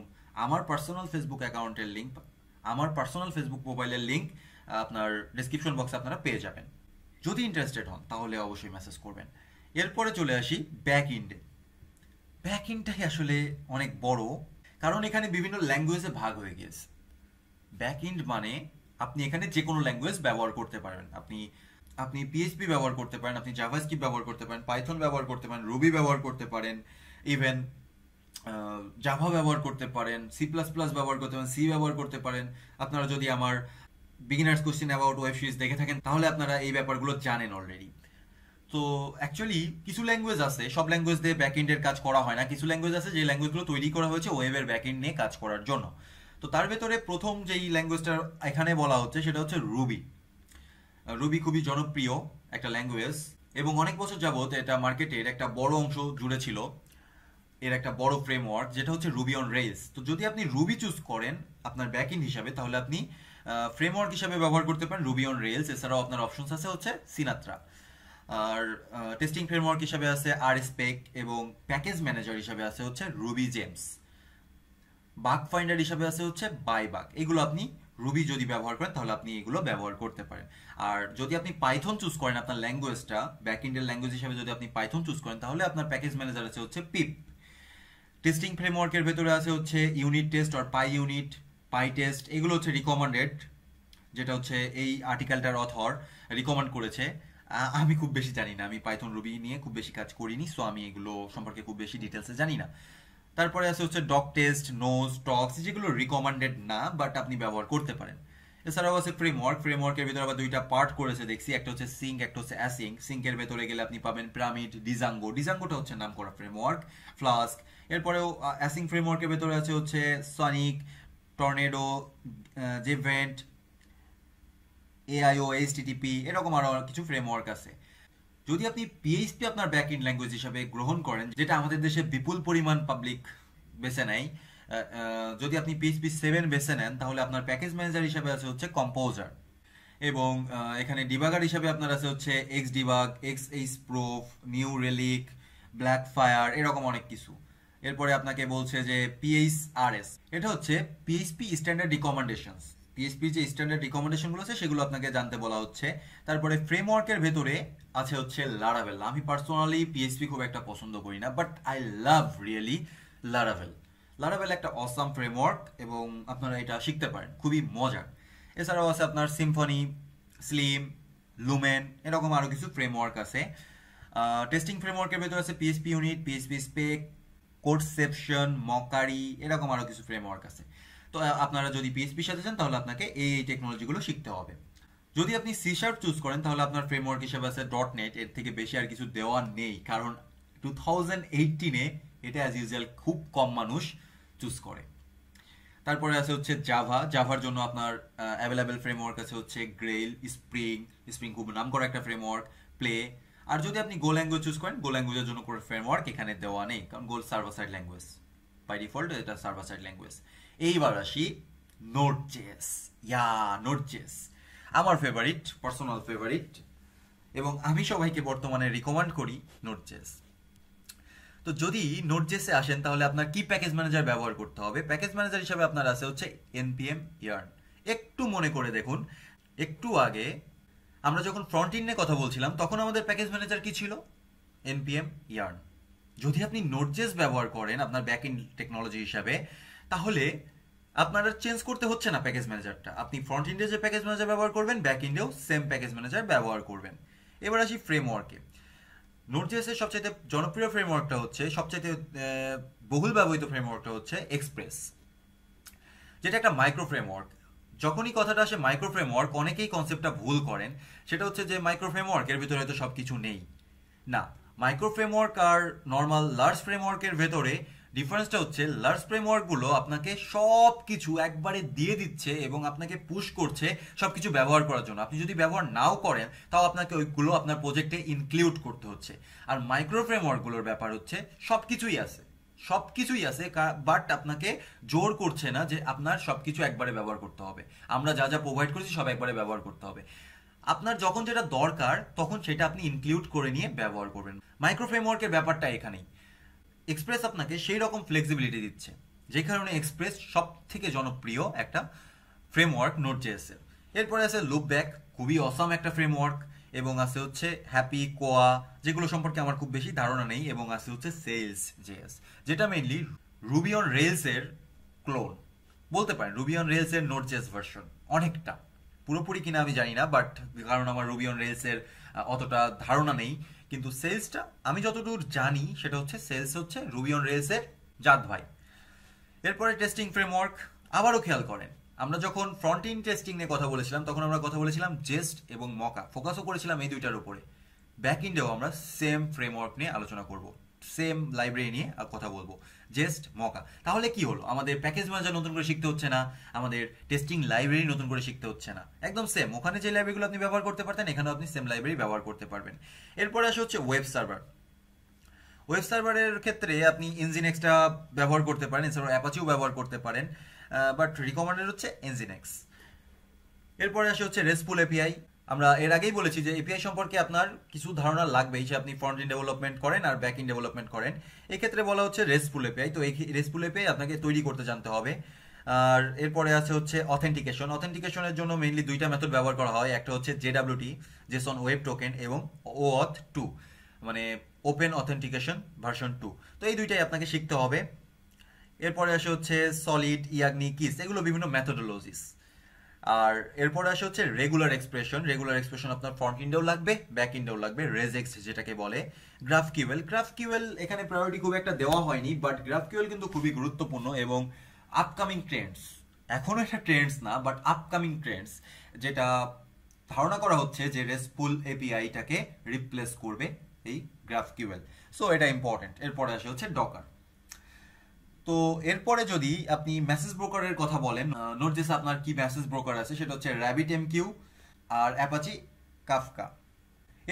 আমার পার্সোনাল ফেসবুক অ্যাকাউন্টের লিঙ্ক আমার পার্সোনাল ফেসবুক মোবাইলের লিঙ্ক আপনার ডিসক্রিপশন বক্সে আপনারা পেয়ে যাবেন যদি ইন্টারেস্টেড হন তাহলে অবশ্যই মেসেজ করবেন এরপরে চলে আসি ব্যাক ইন্ডে ব্যাক ইন্ডটাই আসলে অনেক বড় কারণ এখানে বিভিন্ন ল্যাঙ্গুয়েজে ভাগ হয়ে গিয়েছে ব্যাক ইন্ড মানে আপনি এখানে যে কোনো ল্যাঙ্গুয়েজ ব্যবহার করতে পারবেন আপনি আপনি পিএইচপি ব্যবহার করতে পারেন আপনি কি ব্যবহার করতে পারেন পাইথন ব্যবহার করতে পারেন রুবি ব্যবহার করতে পারেন ইভেন জাভা ব্যবহার করতে পারেন সি প্লাস প্লাস ব্যবহার করতে পারেন সি ব্যবহার করতে পারেন আপনারা যদি আমার beginners question about web series দেখে থাকেন তাহলে আপনারা এই ব্যাপারগুলো জানেন অলরেডি তো অ্যাকচুয়ালি কিছু ল্যাঙ্গুয়েজ আছে সব ল্যাঙ্গুয়েজ দিয়ে এন্ডের কাজ করা হয় না কিছু ল্যাঙ্গুয়েজ আছে যে ল্যাঙ্গুয়েজগুলো তৈরি করা হয়েছে ওয়েবের এন্ড নিয়ে কাজ করার জন্য তো তার ভেতরে প্রথম যেই ল্যাঙ্গুয়েজটা এখানে বলা হচ্ছে সেটা হচ্ছে রুবি রুবি খুবই জনপ্রিয় একটা ল্যাঙ্গুয়েজ এবং অনেক বছর যাবৎ এটা মার্কেটের একটা বড় অংশ জুড়ে ছিল এর একটা বড় ফ্রেমওয়ার্ক যেটা হচ্ছে রুবি অন রেলস তো যদি আপনি রুবি চুজ করেন আপনার ব্যাক ইন হিসাবে তাহলে আপনি ফ্রেমওয়ার্ক হিসাবে ব্যবহার করতে পারেন রুবি অন রেলস এছাড়াও আপনার অপশনস আছে হচ্ছে সিনাত্রা আর টেস্টিং ফ্রেমওয়ার্ক হিসাবে আছে আর স্পেক এবং প্যাকেজ ম্যানেজার হিসাবে আছে হচ্ছে রুবি জেমস বাক ফাইন্ডার হিসাবে আছে হচ্ছে বাই বাক এগুলো আপনি রুবি যদি ব্যবহার করেন তাহলে আপনি এগুলো ব্যবহার করতে পারেন আর যদি আপনি পাইথন চুজ করেন আপনার ল্যাঙ্গুয়েজটা ব্যাক ইন্ডিয়ার ল্যাঙ্গুয়েজ হিসেবে যদি আপনি পাইথন চুজ করেন তাহলে আপনার প্যাকেজ ম্যানেজার আছে হচ্ছে পিপ টেস্টিং ফ্রেমওয়ার্কের ভেতরে আছে হচ্ছে ইউনিট টেস্ট আর পাই ইউনিট পাই টেস্ট এগুলো হচ্ছে রিকমেন্ডেড যেটা হচ্ছে এই আর্টিকেলটার অথর রিকমেন্ড করেছে আমি খুব বেশি জানি না আমি পাইথন রুবি নিয়ে খুব বেশি কাজ করিনি সো আমি এগুলো সম্পর্কে খুব বেশি ডিটেলসে জানি না তারপরে আছে হচ্ছে ডক টেস্ট নোজ টক্স যেগুলো রিকমেন্ডেড না বাট আপনি ব্যবহার করতে পারেন এছাড়াও আছে ফ্রেমওয়ার্ক ফ্রেমওয়ার্কের ভিতরে আবার দুইটা পার্ট করেছে দেখছি একটা হচ্ছে সিঙ্ক একটা হচ্ছে অ্যাসিং সিঙ্কের ভেতরে গেলে আপনি পাবেন প্রামিড ডিজাঙ্গো ডিজাঙ্গোটা হচ্ছে নাম করা ফ্রেমওয়ার্ক ফ্লাস্ক এরপরেও অ্যাসিং ফ্রেমওয়ার্কের ভেতরে আছে হচ্ছে Sanic Tornado gevent AIO HTTP এরকম আরও কিছু ফ্রেমওয়ার্ক আছে যদি আপনি পিএইচপি আপনার ব্যাক ইন ল্যাঙ্গুয়েজ হিসাবে গ্রহণ করেন যেটা আমাদের দেশে বিপুল পরিমাণ পাবলিক বেছে নেয় যদি আপনি পিএইচপি সেভেন বেছে নেন তাহলে আপনার প্যাকেজ ম্যানেজার হিসাবে আছে হচ্ছে কম্পোজার এবং এখানে ডিবাগার হিসাবে আপনার আছে হচ্ছে Xdebug XHProf New Relic Blackfire এরকম অনেক কিছু এরপরে আপনাকে বলছে যে পিএইচ আর এস এটা হচ্ছে পিএইচপি স্ট্যান্ডার্ড রিকমেন্ডেশনস পিএসপি যে স্ট্যান্ডার্ড রিকমেন্ডেশনগুলো আছে সেগুলো আপনাকে জানতে বলা হচ্ছে তারপরে ফ্রেমওয়ার্কের ভেতরে আছে হচ্ছে লারাভেল আমি পার্সোনালি পিএসপি খুব একটা পছন্দ করি না but I love really Laravel Laravel একটা অসাম ফ্রেমওয়ার্ক এবং আপনারা এটা শিখতে পারেন খুবই মজার এছাড়াও আছে আপনার সিম্ফনি স্লিম লুমেন এরকম আরও কিছু ফ্রেমওয়ার্ক আছে টেস্টিং ফ্রেমওয়ার্কের ভেতরে আছে PSP unit PSP spec Codeception Mockery এরকম আরও কিছু ফ্রেমওয়ার্ক আছে তো আপনারা যদি পিএসপি সাথে চান তাহলে আপনাকে এই এই টেকনোলজিগুলো শিখতে হবে যদি আপনি সি শার্প চুজ করেন তাহলে আপনার ফ্রেমওয়ার্ক হিসেবে আছে ডট নেট এর থেকে বেশি আর কিছু দেওয়া নেই কারণ টু থাউজেন্ড এইটিনে এটা অ্যাজ ইউজুয়াল খুব কম মানুষ চুজ করে তারপরে আছে হচ্ছে জাভা জাভার জন্য আপনার অ্যাভেলেবেল ফ্রেমওয়ার্ক আছে হচ্ছে গ্রেল স্প্রিং স্প্রিং খুব নাম করা একটা ফ্রেমওয়ার্ক প্লে আর যদি আপনি গো ল্যাঙ্গুয়েজ চুজ করেন গো ল্যাঙ্গুয়েজের জন্য কোনো ফ্রেমওয়ার্ক এখানে দেওয়া নেই কারণ গোল server side language by default এটা সার্ভার সাইড ল্যাঙ্গুয়েজ এইবার আসি Node JS yeah Node JS আমার ফেভারিট পার্সোনাল ফেভারিট এবং আমি সবাইকে বর্তমানে রিকমেন্ড করি নোট চেস তো যদি নোট জেসে আসেন তাহলে আপনার কি প্যাকেজ ম্যানেজার ব্যবহার করতে হবে প্যাকেজ ম্যানেজার হিসাবে আপনার আছে হচ্ছে এনপিএম ইয়ার্ন একটু মনে করে দেখুন একটু আগে আমরা যখন ফ্রন্ট ইন্ডে কথা বলছিলাম তখন আমাদের প্যাকেজ ম্যানেজার কি ছিল এনপিএম ইয়ার্ন যদি আপনি নোটজেস ব্যবহার করেন আপনার ব্যাক ইন টেকনোলজি হিসাবে তাহলে আপনার চেঞ্জ করতে হচ্ছে না প্যাকেজ ম্যানেজারটা আপনি ফ্রন্ট ইন্ডিয়া যে প্যাকেজ ম্যানেজার ব্যবহার করবেন ব্যাক ইন্ডিয়াও সেম প্যাকেজ ম্যানেজার ব্যবহার করবেন এবার আসি ফ্রেমওয়ার্কে নোটজিএসের সবচাইতে জনপ্রিয় ফ্রেমওয়ার্কটা হচ্ছে সবচাইতে বহুল ব্যবহৃত ফ্রেমওয়ার্কটা হচ্ছে এক্সপ্রেস যেটা একটা মাইক্রো ফ্রেমওয়ার্ক যখনই কথাটা আসে মাইক্রো ফ্রেমওয়ার্ক অনেকেই কনসেপ্টটা ভুল করেন সেটা হচ্ছে যে মাইক্রো ফ্রেমওয়ার্কের ভিতরে তো সব কিছু নেই না মাইক্রো ফ্রেমওয়ার্ক আর নর্মাল লার্জ ফ্রেমওয়ার্কের ভেতরে ডিফারেন্সটা হচ্ছে লার্জ ফ্রেমওয়ার্কগুলো আপনাকে সব কিছু একবারে দিয়ে দিচ্ছে এবং আপনাকে পুশ করছে সব কিছু ব্যবহার করার জন্য আপনি যদি ব্যবহার নাও করেন তাও আপনাকে ওইগুলো আপনার প্রজেক্টে ইনক্লুড করতে হচ্ছে আর মাইক্রো ফ্রেমওয়ার্কগুলোর ব্যাপার হচ্ছে সব কিছুই আছে সব কিছুই আছে বাট আপনাকে জোর করছে না যে আপনার সব কিছু একবারে ব্যবহার করতে হবে আমরা যা যা প্রোভাইড করছি সব একবারে ব্যবহার করতে হবে আপনার যখন যেটা দরকার তখন সেটা আপনি ইনক্লুড করে নিয়ে ব্যবহার করবেন মাইক্রো ফ্রেমওয়ার্কের ব্যাপারটা এখানেই এক্সপ্রেস আপনাকে সেই রকম ফ্লেক্সিবিলিটি দিচ্ছে যে কারণে এক্সপ্রেস সব থেকে জনপ্রিয় একটা ফ্রেমওয়ার্ক নোট জেএসের এরপরে আছে লুপ ব্যাক খুবই অসম একটা ফ্রেমওয়ার্ক এবং আছে হচ্ছে হ্যাপি কোয়া যেগুলো সম্পর্কে আমার খুব বেশি ধারণা নেই এবং আছে হচ্ছে সেলস জেএস যেটা মেইনলি রুবি অন রেলসের ক্লোন বলতে পারেন রুবি অন রেলসের নোট জেস ভার্সন অনেকটা পুরোপুরি কিনা আমি জানি না বাট কারণ আমার রুবি অন রেলসের অতটা ধারণা নেই কিন্তু সেলসটা আমি যতদূর জানি সেটা হচ্ছে সেলস হচ্ছে রুবিয়ন রেলসের জাত ভাই এরপরে টেস্টিং ফ্রেমওয়ার্ক আবারও খেয়াল করেন আমরা যখন ফ্রন্ট ইন টেস্টিং নিয়ে কথা বলেছিলাম তখন আমরা কথা বলেছিলাম জেস্ট এবং মকা ফোকাসও করেছিলাম এই দুইটার উপরে ব্যাক ইন্ডেও আমরা সেম ফ্রেমওয়ার্ক নিয়ে আলোচনা করবো সেম লাইব্রেরি নিয়ে কথা বলবো জেস্ট মকা তাহলে কি হলো আমাদের প্যাকেজ ম্যানেজার নতুন করে শিখতে হচ্ছে না আমাদের টেস্টিং লাইব্রেরি নতুন করে শিখতে হচ্ছে না একদম সেম ওখানে যে লাইব্রেরিগুলো আপনি ব্যবহার করতে পারতেন এখানেও আপনি সেম লাইব্রেরি ব্যবহার করতে পারবেন এরপরে আসে হচ্ছে ওয়েব সার্ভার ওয়েব সার্ভারের ক্ষেত্রে আপনি এক্সটা ব্যবহার করতে পারেন এছাড়াও অ্যাপাচিও ব্যবহার করতে পারেন বাট রিকমেন্ডেড হচ্ছে এক্স এরপরে আসে হচ্ছে রেসপুল এপিআই আমরা এর আগেই বলেছি যে এপিআই সম্পর্কে আপনার কিছু ধারণা লাগবেই যে আপনি ফ্রন্ট ইন ডেভেলপমেন্ট করেন আর ব্যাক ইন ডেভেলপমেন্ট করেন এক্ষেত্রে বলা হচ্ছে রেসফুল এপিআই তো এই রেসফুল এপিআই আপনাকে তৈরি করতে জানতে হবে আর এরপরে আছে হচ্ছে অথেন্টিকেশন অথেন্টিকেশনের জন্য মেইনলি দুইটা মেথড ব্যবহার করা হয় একটা হচ্ছে জেডাব্লিউটি জেসন ওয়েব টোকেন এবং অথ টু মানে ওপেন অথেন্টিকেশন ভার্সন টু তো এই দুইটাই আপনাকে শিখতে হবে এরপরে আসে হচ্ছে সলিড ইয়াগনি কিস এগুলো বিভিন্ন ম্যাথোডোলজিস আর এরপরে আসে হচ্ছে রেগুলার এক্সপ্রেশন রেগুলার এক্সপ্রেশন আপনার ফ্রন্ট ইন্ডেও লাগবে ব্যাক ইন্ডেও লাগবে রেজেক্স যেটাকে বলে গ্রাফ কিউএল গ্রাফ কিউএল এখানে প্রায়োরিটি খুব একটা দেওয়া হয়নি বাট গ্রাফ কিউএল কিন্তু খুবই গুরুত্বপূর্ণ এবং আপকামিং ট্রেন্ডস এখনও একটা ট্রেন্ডস না বাট আপকামিং ট্রেন্ডস যেটা ধারণা করা হচ্ছে যে রেসফুল এপিআইটাকে রিপ্লেস করবে এই গ্রাফ কিউএল সো এটা ইম্পর্টেন্ট এরপরে আসে হচ্ছে ডকার তো এরপরে যদি আপনি মেসেজ ব্রোকারের কথা বলেন নোটজেসে আপনার কি মেসেজ ব্রোকার আছে সেটা হচ্ছে র্যাবিট এম কিউ আর অ্যাপাচি কাফকা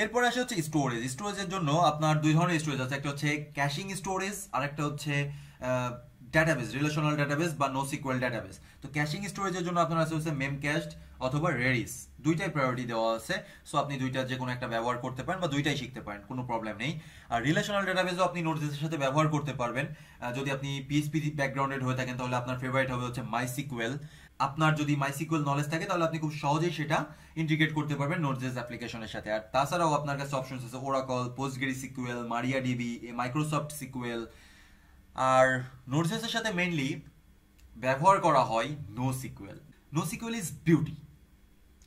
এরপরে আসে হচ্ছে স্টোরেজ স্টোরেজের জন্য আপনার দুই ধরনের স্টোরেজ আছে একটা হচ্ছে ক্যাশিং স্টোরেজ আর একটা হচ্ছে ডাটাবেস রিলেশনাল ডাটাবেস বা নো সিকুয়াল ডাটাবেস তো ক্যাশিং স্টোরেজের জন্য আপনার আছে হচ্ছে মেম ক্যাশ অথবা রেডিস দুইটাই প্রায়োরিটি দেওয়া আছে সো আপনি দুইটা যে কোনো একটা ব্যবহার করতে পারেন বা দুইটাই শিখতে পারেন কোনো প্রবলেম নেই আর রিলেশনাল ডেটাবেসও আপনি নোটিসের সাথে ব্যবহার করতে পারবেন যদি আপনি পিএসপি ব্যাকগ্রাউন্ডেড হয়ে থাকেন তাহলে আপনার ফেভারিট হবে হচ্ছে মাইসিকুয়েল আপনার যদি মাইসিকুয়েল নলেজ থাকে তাহলে আপনি খুব সহজেই সেটা ইন্টিগ্রেট করতে পারবেন নোটজেস অ্যাপ্লিকেশনের সাথে আর তাছাড়াও আপনার কাছে অপশন আছে Oracle PostgreSQL MariaDB Microsoft SQL আর নোটজেসের সাথে মেনলি ব্যবহার করা হয় no SQL no SQL is beauty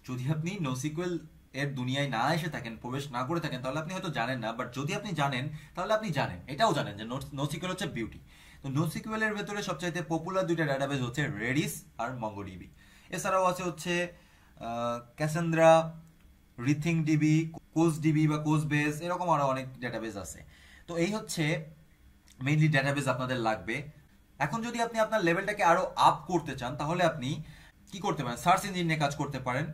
যদি আপনি নোসিকুয়েল এর দুনিয়ায় না এসে থাকেন প্রবেশ না করে থাকেন তাহলে আপনি হয়তো জানেন না বাট যদি আপনি জানেন তাহলে আপনি জানেন এটাও জানেন যে নোসিকুয়েল হচ্ছে বিউটি তো নসিকুয়েল এর ভেতরে সবচাইতে পপুলার দুইটা ডাটাবেস হচ্ছে রেডিস আর মঙ্গোডিবি এছাড়াও আছে হচ্ছে Cassandra RethinkDB CouchDB বা কোস বেস এরকম আরও অনেক ডাটাবেস আছে তো এই হচ্ছে মেইনলি ডাটাবেস আপনাদের লাগবে এখন যদি আপনি আপনার লেভেলটাকে আরও আপ করতে চান তাহলে আপনি কি করতে পারেন সার্চ ইঞ্জিন নিয়ে কাজ করতে পারেন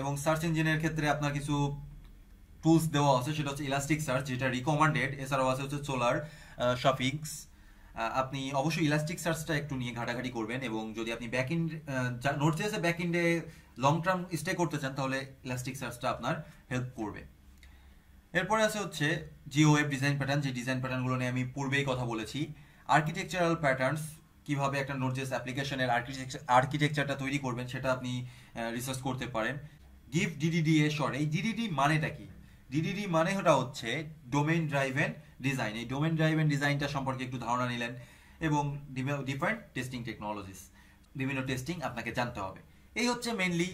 এবং সার্চ ইঞ্জিনের ক্ষেত্রে আপনার কিছু টুলস দেওয়া আছে সেটা হচ্ছে ইলাস্টিক সার্চ যেটা রিকমেন্ডেড এছাড়াও আছে হচ্ছে সোলার শপিংস আপনি অবশ্যই ইলাস্টিক সার্চটা একটু নিয়ে ঘাটাঘাটি করবেন এবং যদি আপনি ব্যাক ইন্ড চেয়েছে ব্যাক ইন্ডে লং টার্ম স্টে করতে চান তাহলে ইলাস্টিক সার্চটা আপনার হেল্প করবে এরপরে আছে হচ্ছে জিও ওয়েব ডিজাইন প্যাটার্ন যে ডিজাইন প্যাটার্নগুলো নিয়ে আমি পূর্বেই কথা বলেছি আর্কিটেকচারাল প্যাটার্নস কিভাবে একটা নোটজেস অ্যাপ্লিকেশনের আর্কিটেকচার আর্কিটেকচারটা তৈরি করবেন সেটা আপনি রিসার্চ করতে পারেন গিফট ডিডিডি এ শর্ট এই ডিডিডি মানেটা কি ডিডিডি মানে ওটা হচ্ছে ডোমেন ড্রাইভেন ডিজাইন এই ডোমেন ড্রাইভেন ডিজাইনটা সম্পর্কে একটু ধারণা নিলেন এবং ডিফারেন্ট টেস্টিং টেকনোলজিস বিভিন্ন টেস্টিং আপনাকে জানতে হবে এই হচ্ছে mainly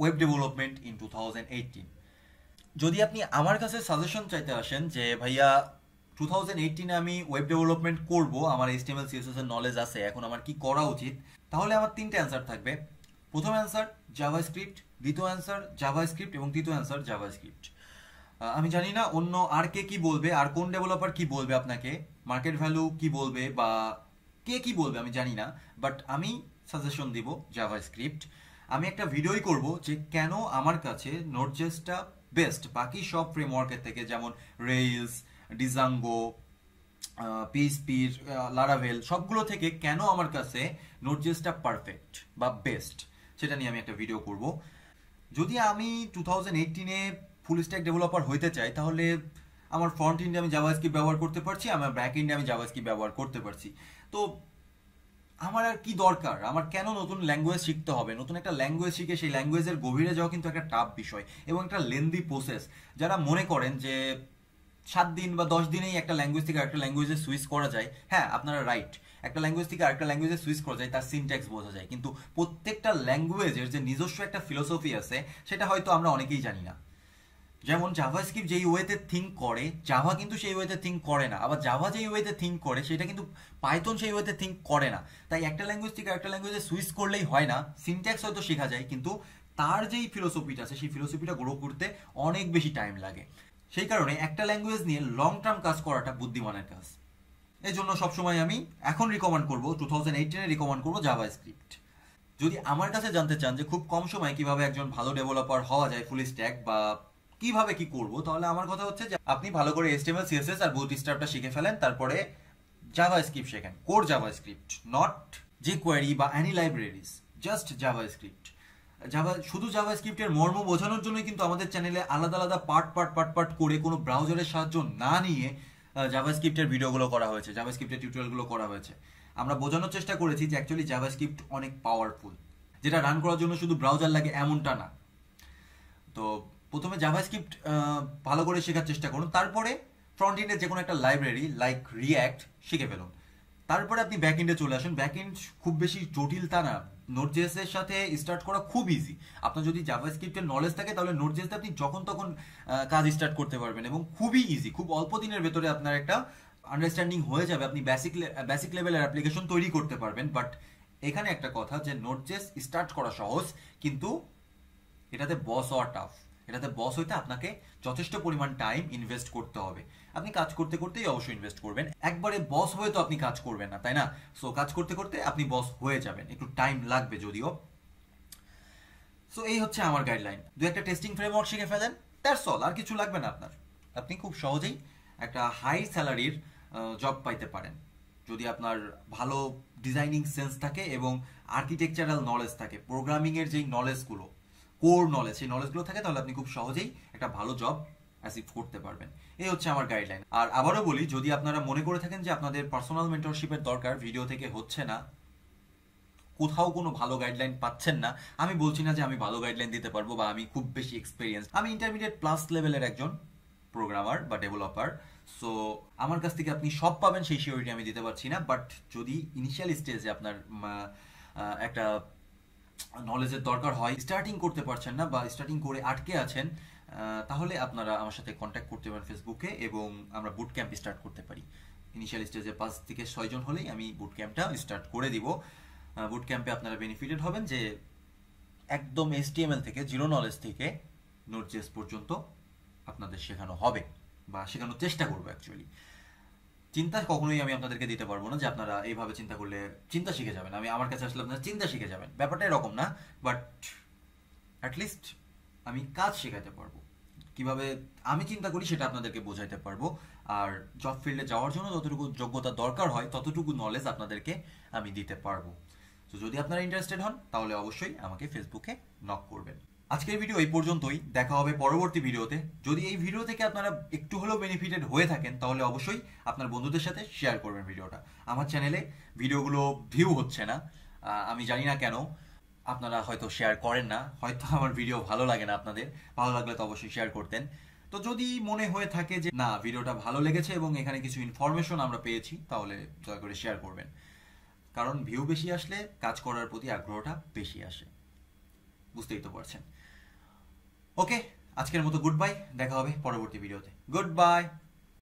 web development in two যদি আপনি আমার কাছে সাজেশন চাইতে আসেন যে ভাইয়া টু থাউজেন্ড আমি ওয়েব ডেভেলপমেন্ট করব আমার এইচটিএমএল সিএসএস এর নলেজ আছে এখন আমার কি করা উচিত তাহলে আমার তিনটে অ্যান্সার থাকবে প্রথম অ্যান্সার জাভা স্ক্রিপ্ট দ্বিতীয় অ্যান্সার জাভা স্ক্রিপ্ট এবং তৃতীয় অ্যান্সার জাভা স্ক্রিপ্ট আমি জানি না অন্য আর কে কি বলবে আর কোন ডেভেলপার কি বলবে আপনাকে মার্কেট ভ্যালু কি বলবে বা কে কি বলবে আমি জানি না বাট আমি সাজেশন দিব জাভা স্ক্রিপ্ট আমি একটা ভিডিওই করব যে কেন আমার কাছে নোটজেসটা বেস্ট বাকি সব ফ্রেমওয়ার্কের থেকে যেমন রেলস ডিজাঙ্গো পিসপির লারাভেল সবগুলো থেকে কেন আমার কাছে নোটজেসটা পারফেক্ট বা বেস্ট সেটা নিয়ে আমি একটা ভিডিও করব যদি আমি টু থাউজেন্ড এইটিনে ফুল স্ট্যাক ডেভেলপার হইতে চাই তাহলে আমার ফ্রন্ট ইন্ডে আমি জাভাস্ক্রিপ্ট ব্যবহার করতে পারছি আমার ব্যাক ইন্ডে আমি জাভাস্ক্রিপ্ট ব্যবহার করতে পারছি তো আমার আর কি দরকার আমার কেন নতুন ল্যাঙ্গুয়েজ শিখতে হবে নতুন একটা ল্যাঙ্গুয়েজ শিখে সেই ল্যাঙ্গুয়েজের গভীরে যাওয়া কিন্তু একটা টাফ বিষয় এবং একটা লেন্দি প্রসেস যারা মনে করেন যে সাত দিন বা দশ দিনেই একটা ল্যাঙ্গুয়েজ থেকে আরেকটা ল্যাঙ্গুয়েজে সুইচ করা যায় হ্যাঁ আপনারা রাইট একটা ল্যাঙ্গুয়েজ থেকে আরেকটা ল্যাঙ্গুয়েজে সুইচ করা যায় তার সিনট্যাক্স বোঝা যায় কিন্তু প্রত্যেকটা ল্যাঙ্গুয়েজের যে নিজস্ব একটা ফিলোসফি আছে সেটা হয়তো আমরা অনেকেই জানি না যেমন জাভা স্ক্রিপ্ট যেই ওয়েতে থিঙ্ক করে জাভা কিন্তু সেই ওয়েতে থিঙ্ক করে না আবার জাভা যেই ওয়েতে থিঙ্ক করে সেটা কিন্তু পাইথন সেই ওয়েতে থিঙ্ক করে না তাই একটা ল্যাঙ্গুয়েজ থেকে একটা ল্যাঙ্গুয়েজে সুইচ করলেই হয় না সিনট্যাক্স হয়তো শেখা যায় কিন্তু তার যেই ফিলোসফিটা আছে সেই ফিলোসফিটা গ্রো করতে অনেক বেশি টাইম লাগে সেই কারণে একটা ল্যাঙ্গুয়েজ নিয়ে লং টার্ম কাজ করাটা বুদ্ধিমানের কাজ এই জন্য সবসময় আমি এখন রিকমেন্ড করবো টু থাউজেন্ড এইটিনে রিকমেন্ড করবো জাভা স্ক্রিপ্ট যদি আমার কাছে জানতে চান যে খুব কম সময়ে কিভাবে একজন ভালো ডেভেলপার হওয়া যায় ফুল স্ট্যাক বা কিভাবে কি করব তাহলে আমার কথা হচ্ছে যে আপনি ভালো করে এসটিএমএল সিএসএস আর বুথ স্টাফটা শিখে ফেলেন তারপরে জাভা স্ক্রিপ্ট শেখেন core JavaScript not jQuery বা any libraries just JavaScript Java শুধু জাভা স্ক্রিপ্টের মর্ম বোঝানোর জন্যই কিন্তু আমাদের চ্যানেলে আলাদা আলাদা পার্ট পার্ট পার্ট পার্ট করে কোনো ব্রাউজারের সাহায্য না নিয়ে জাভা স্ক্রিপ্টের ভিডিওগুলো করা হয়েছে জাভা স্ক্রিপ্টের টিউটোরিয়ালগুলো করা হয়েছে আমরা বোঝানোর চেষ্টা করেছি যে অ্যাকচুয়ালি জাভা স্ক্রিপ্ট অনেক পাওয়ারফুল যেটা রান করার জন্য শুধু ব্রাউজার লাগে এমনটা না তো প্রথমে জাভা স্ক্রিপ্ট ভালো করে শেখার চেষ্টা করুন তারপরে ফ্রন্ট এন্ডের যে কোনো একটা লাইব্রেরি লাইক রিয়্যাক্ট শিখে ফেলুন তারপরে আপনি ব্যাক এন্ডে চলে আসুন ব্যাক এন্ড খুব বেশি জটিল তা না নোটজেস এর সাথে স্টার্ট করা খুব ইজি আপনার যদি জাভাস্ক্রিপ্টের নলেজ থাকে তাহলে নোটজেস আপনি যখন তখন কাজ স্টার্ট করতে পারবেন এবং খুবই ইজি খুব অল্প দিনের ভেতরে আপনার একটা আন্ডারস্ট্যান্ডিং হয়ে যাবে আপনি বেসিক বেসিক লেভেলের অ্যাপ্লিকেশন তৈরি করতে পারবেন বাট এখানে একটা কথা যে নোটজেস স্টার্ট করা সহজ কিন্তু এটাতে বস হওয়া টাফ এটাতে বস হইতে আপনাকে যথেষ্ট পরিমাণ টাইম ইনভেস্ট করতে হবে আপনি কাজ করতে করতেই অবশ্যই ইনভেস্ট করবেন একবারে বস হয়ে তো আপনি কাজ করবেন না তাই না সো কাজ করতে করতে আপনি বস হয়ে যাবেন একটু টাইম লাগবে যদিও সো এই হচ্ছে আমার গাইডলাইন দু একটা টেস্টিং ফ্রেমওয়ার্ক শিখে ফেলেন দ্যাটস অল আর কিছু লাগবে না আপনার আপনি খুব সহজেই একটা হাই স্যালারির জব পাইতে পারেন যদি আপনার ভালো ডিজাইনিং সেন্স থাকে এবং আর্কিটেকচারাল নলেজ থাকে প্রোগ্রামিংয়ের যেই নলেজগুলো কোর নলেজ সেই নলেজগুলো থাকে তাহলে আপনি খুব সহজেই একটা ভালো জব অ্যাসিভ করতে পারবেন এই হচ্ছে আমার গাইডলাইন আর আবারও বলি যদি আপনারা মনে করে থাকেন যে আপনাদের পার্সোনাল মেন্টরশিপের দরকার ভিডিও থেকে হচ্ছে না কোথাও কোনো ভালো গাইডলাইন পাচ্ছেন না আমি বলছি না যে আমি ভালো গাইডলাইন দিতে পারবো বা আমি খুব বেশি এক্সপিরিয়েন্স আমি ইন্টারমিডিয়েট প্লাস লেভেলের একজন প্রোগ্রামার বা ডেভেলপার সো আমার কাছ থেকে আপনি সব পাবেন সেই শিওরিটি আমি দিতে পারছি না বাট যদি ইনিশিয়াল স্টেজে আপনার একটা নলেজের দরকার হয় স্টার্টিং করতে পারছেন না বা স্টার্টিং করে আটকে আছেন তাহলে আপনারা আমার সাথে কন্ট্যাক্ট করতে পারেন ফেসবুকে এবং আমরা বুট ক্যাম্প স্টার্ট করতে পারি ইনিশিয়াল স্টেজে পাঁচ থেকে ছয়জন হলেই আমি বুট ক্যাম্পটা স্টার্ট করে দিব বুট ক্যাম্পে আপনারা বেনিফিটেড হবেন যে একদম এসটিএমএল থেকে জিরো নলেজ থেকে নোট জেস পর্যন্ত আপনাদের শেখানো হবে বা শেখানোর চেষ্টা করবো অ্যাকচুয়ালি চিন্তা কখনোই আমি আপনাদেরকে দিতে পারবো না যে আপনারা এইভাবে চিন্তা করলে চিন্তা শিখে যাবেন আমি আমার কাছে আসলে আপনারা চিন্তা শিখে যাবেন ব্যাপারটা এরকম না বাট অ্যাটলিস্ট আমি কাজ শেখাতে পারবো কিভাবে আমি চিন্তা করি সেটা আপনাদেরকে বোঝাইতে পারবো আর জব ফিল্ডে যাওয়ার জন্য যতটুকু যোগ্যতা দরকার হয় ততটুকু নলেজ আপনাদেরকে আমি দিতে পারবো তো যদি আপনারা ইন্টারেস্টেড হন তাহলে অবশ্যই আমাকে ফেসবুকে নক করবেন আজকের ভিডিও এই পর্যন্তই দেখা হবে পরবর্তী ভিডিওতে যদি এই ভিডিও থেকে আপনারা একটু হলেও বেনিফিটেড হয়ে থাকেন তাহলে অবশ্যই আপনার বন্ধুদের সাথে শেয়ার করবেন ভিডিওটা আমার চ্যানেলে ভিডিওগুলো ভিউ হচ্ছে না আমি জানি না কেন আপনারা হয়তো শেয়ার করেন না হয়তো আমার ভিডিও ভালো লাগে না আপনাদের ভালো লাগলে তো অবশ্যই শেয়ার করতেন তো যদি মনে হয়ে থাকে যে না ভিডিওটা ভালো লেগেছে এবং এখানে কিছু ইনফরমেশন আমরা পেয়েছি তাহলে দয়া করে শেয়ার করবেন কারণ ভিউ বেশি আসলে কাজ করার প্রতি আগ্রহটা বেশি আসে বুঝতেই তো পারছেন ওকে আজকের মতো গুড বাই দেখা হবে পরবর্তী ভিডিওতে গুড বাই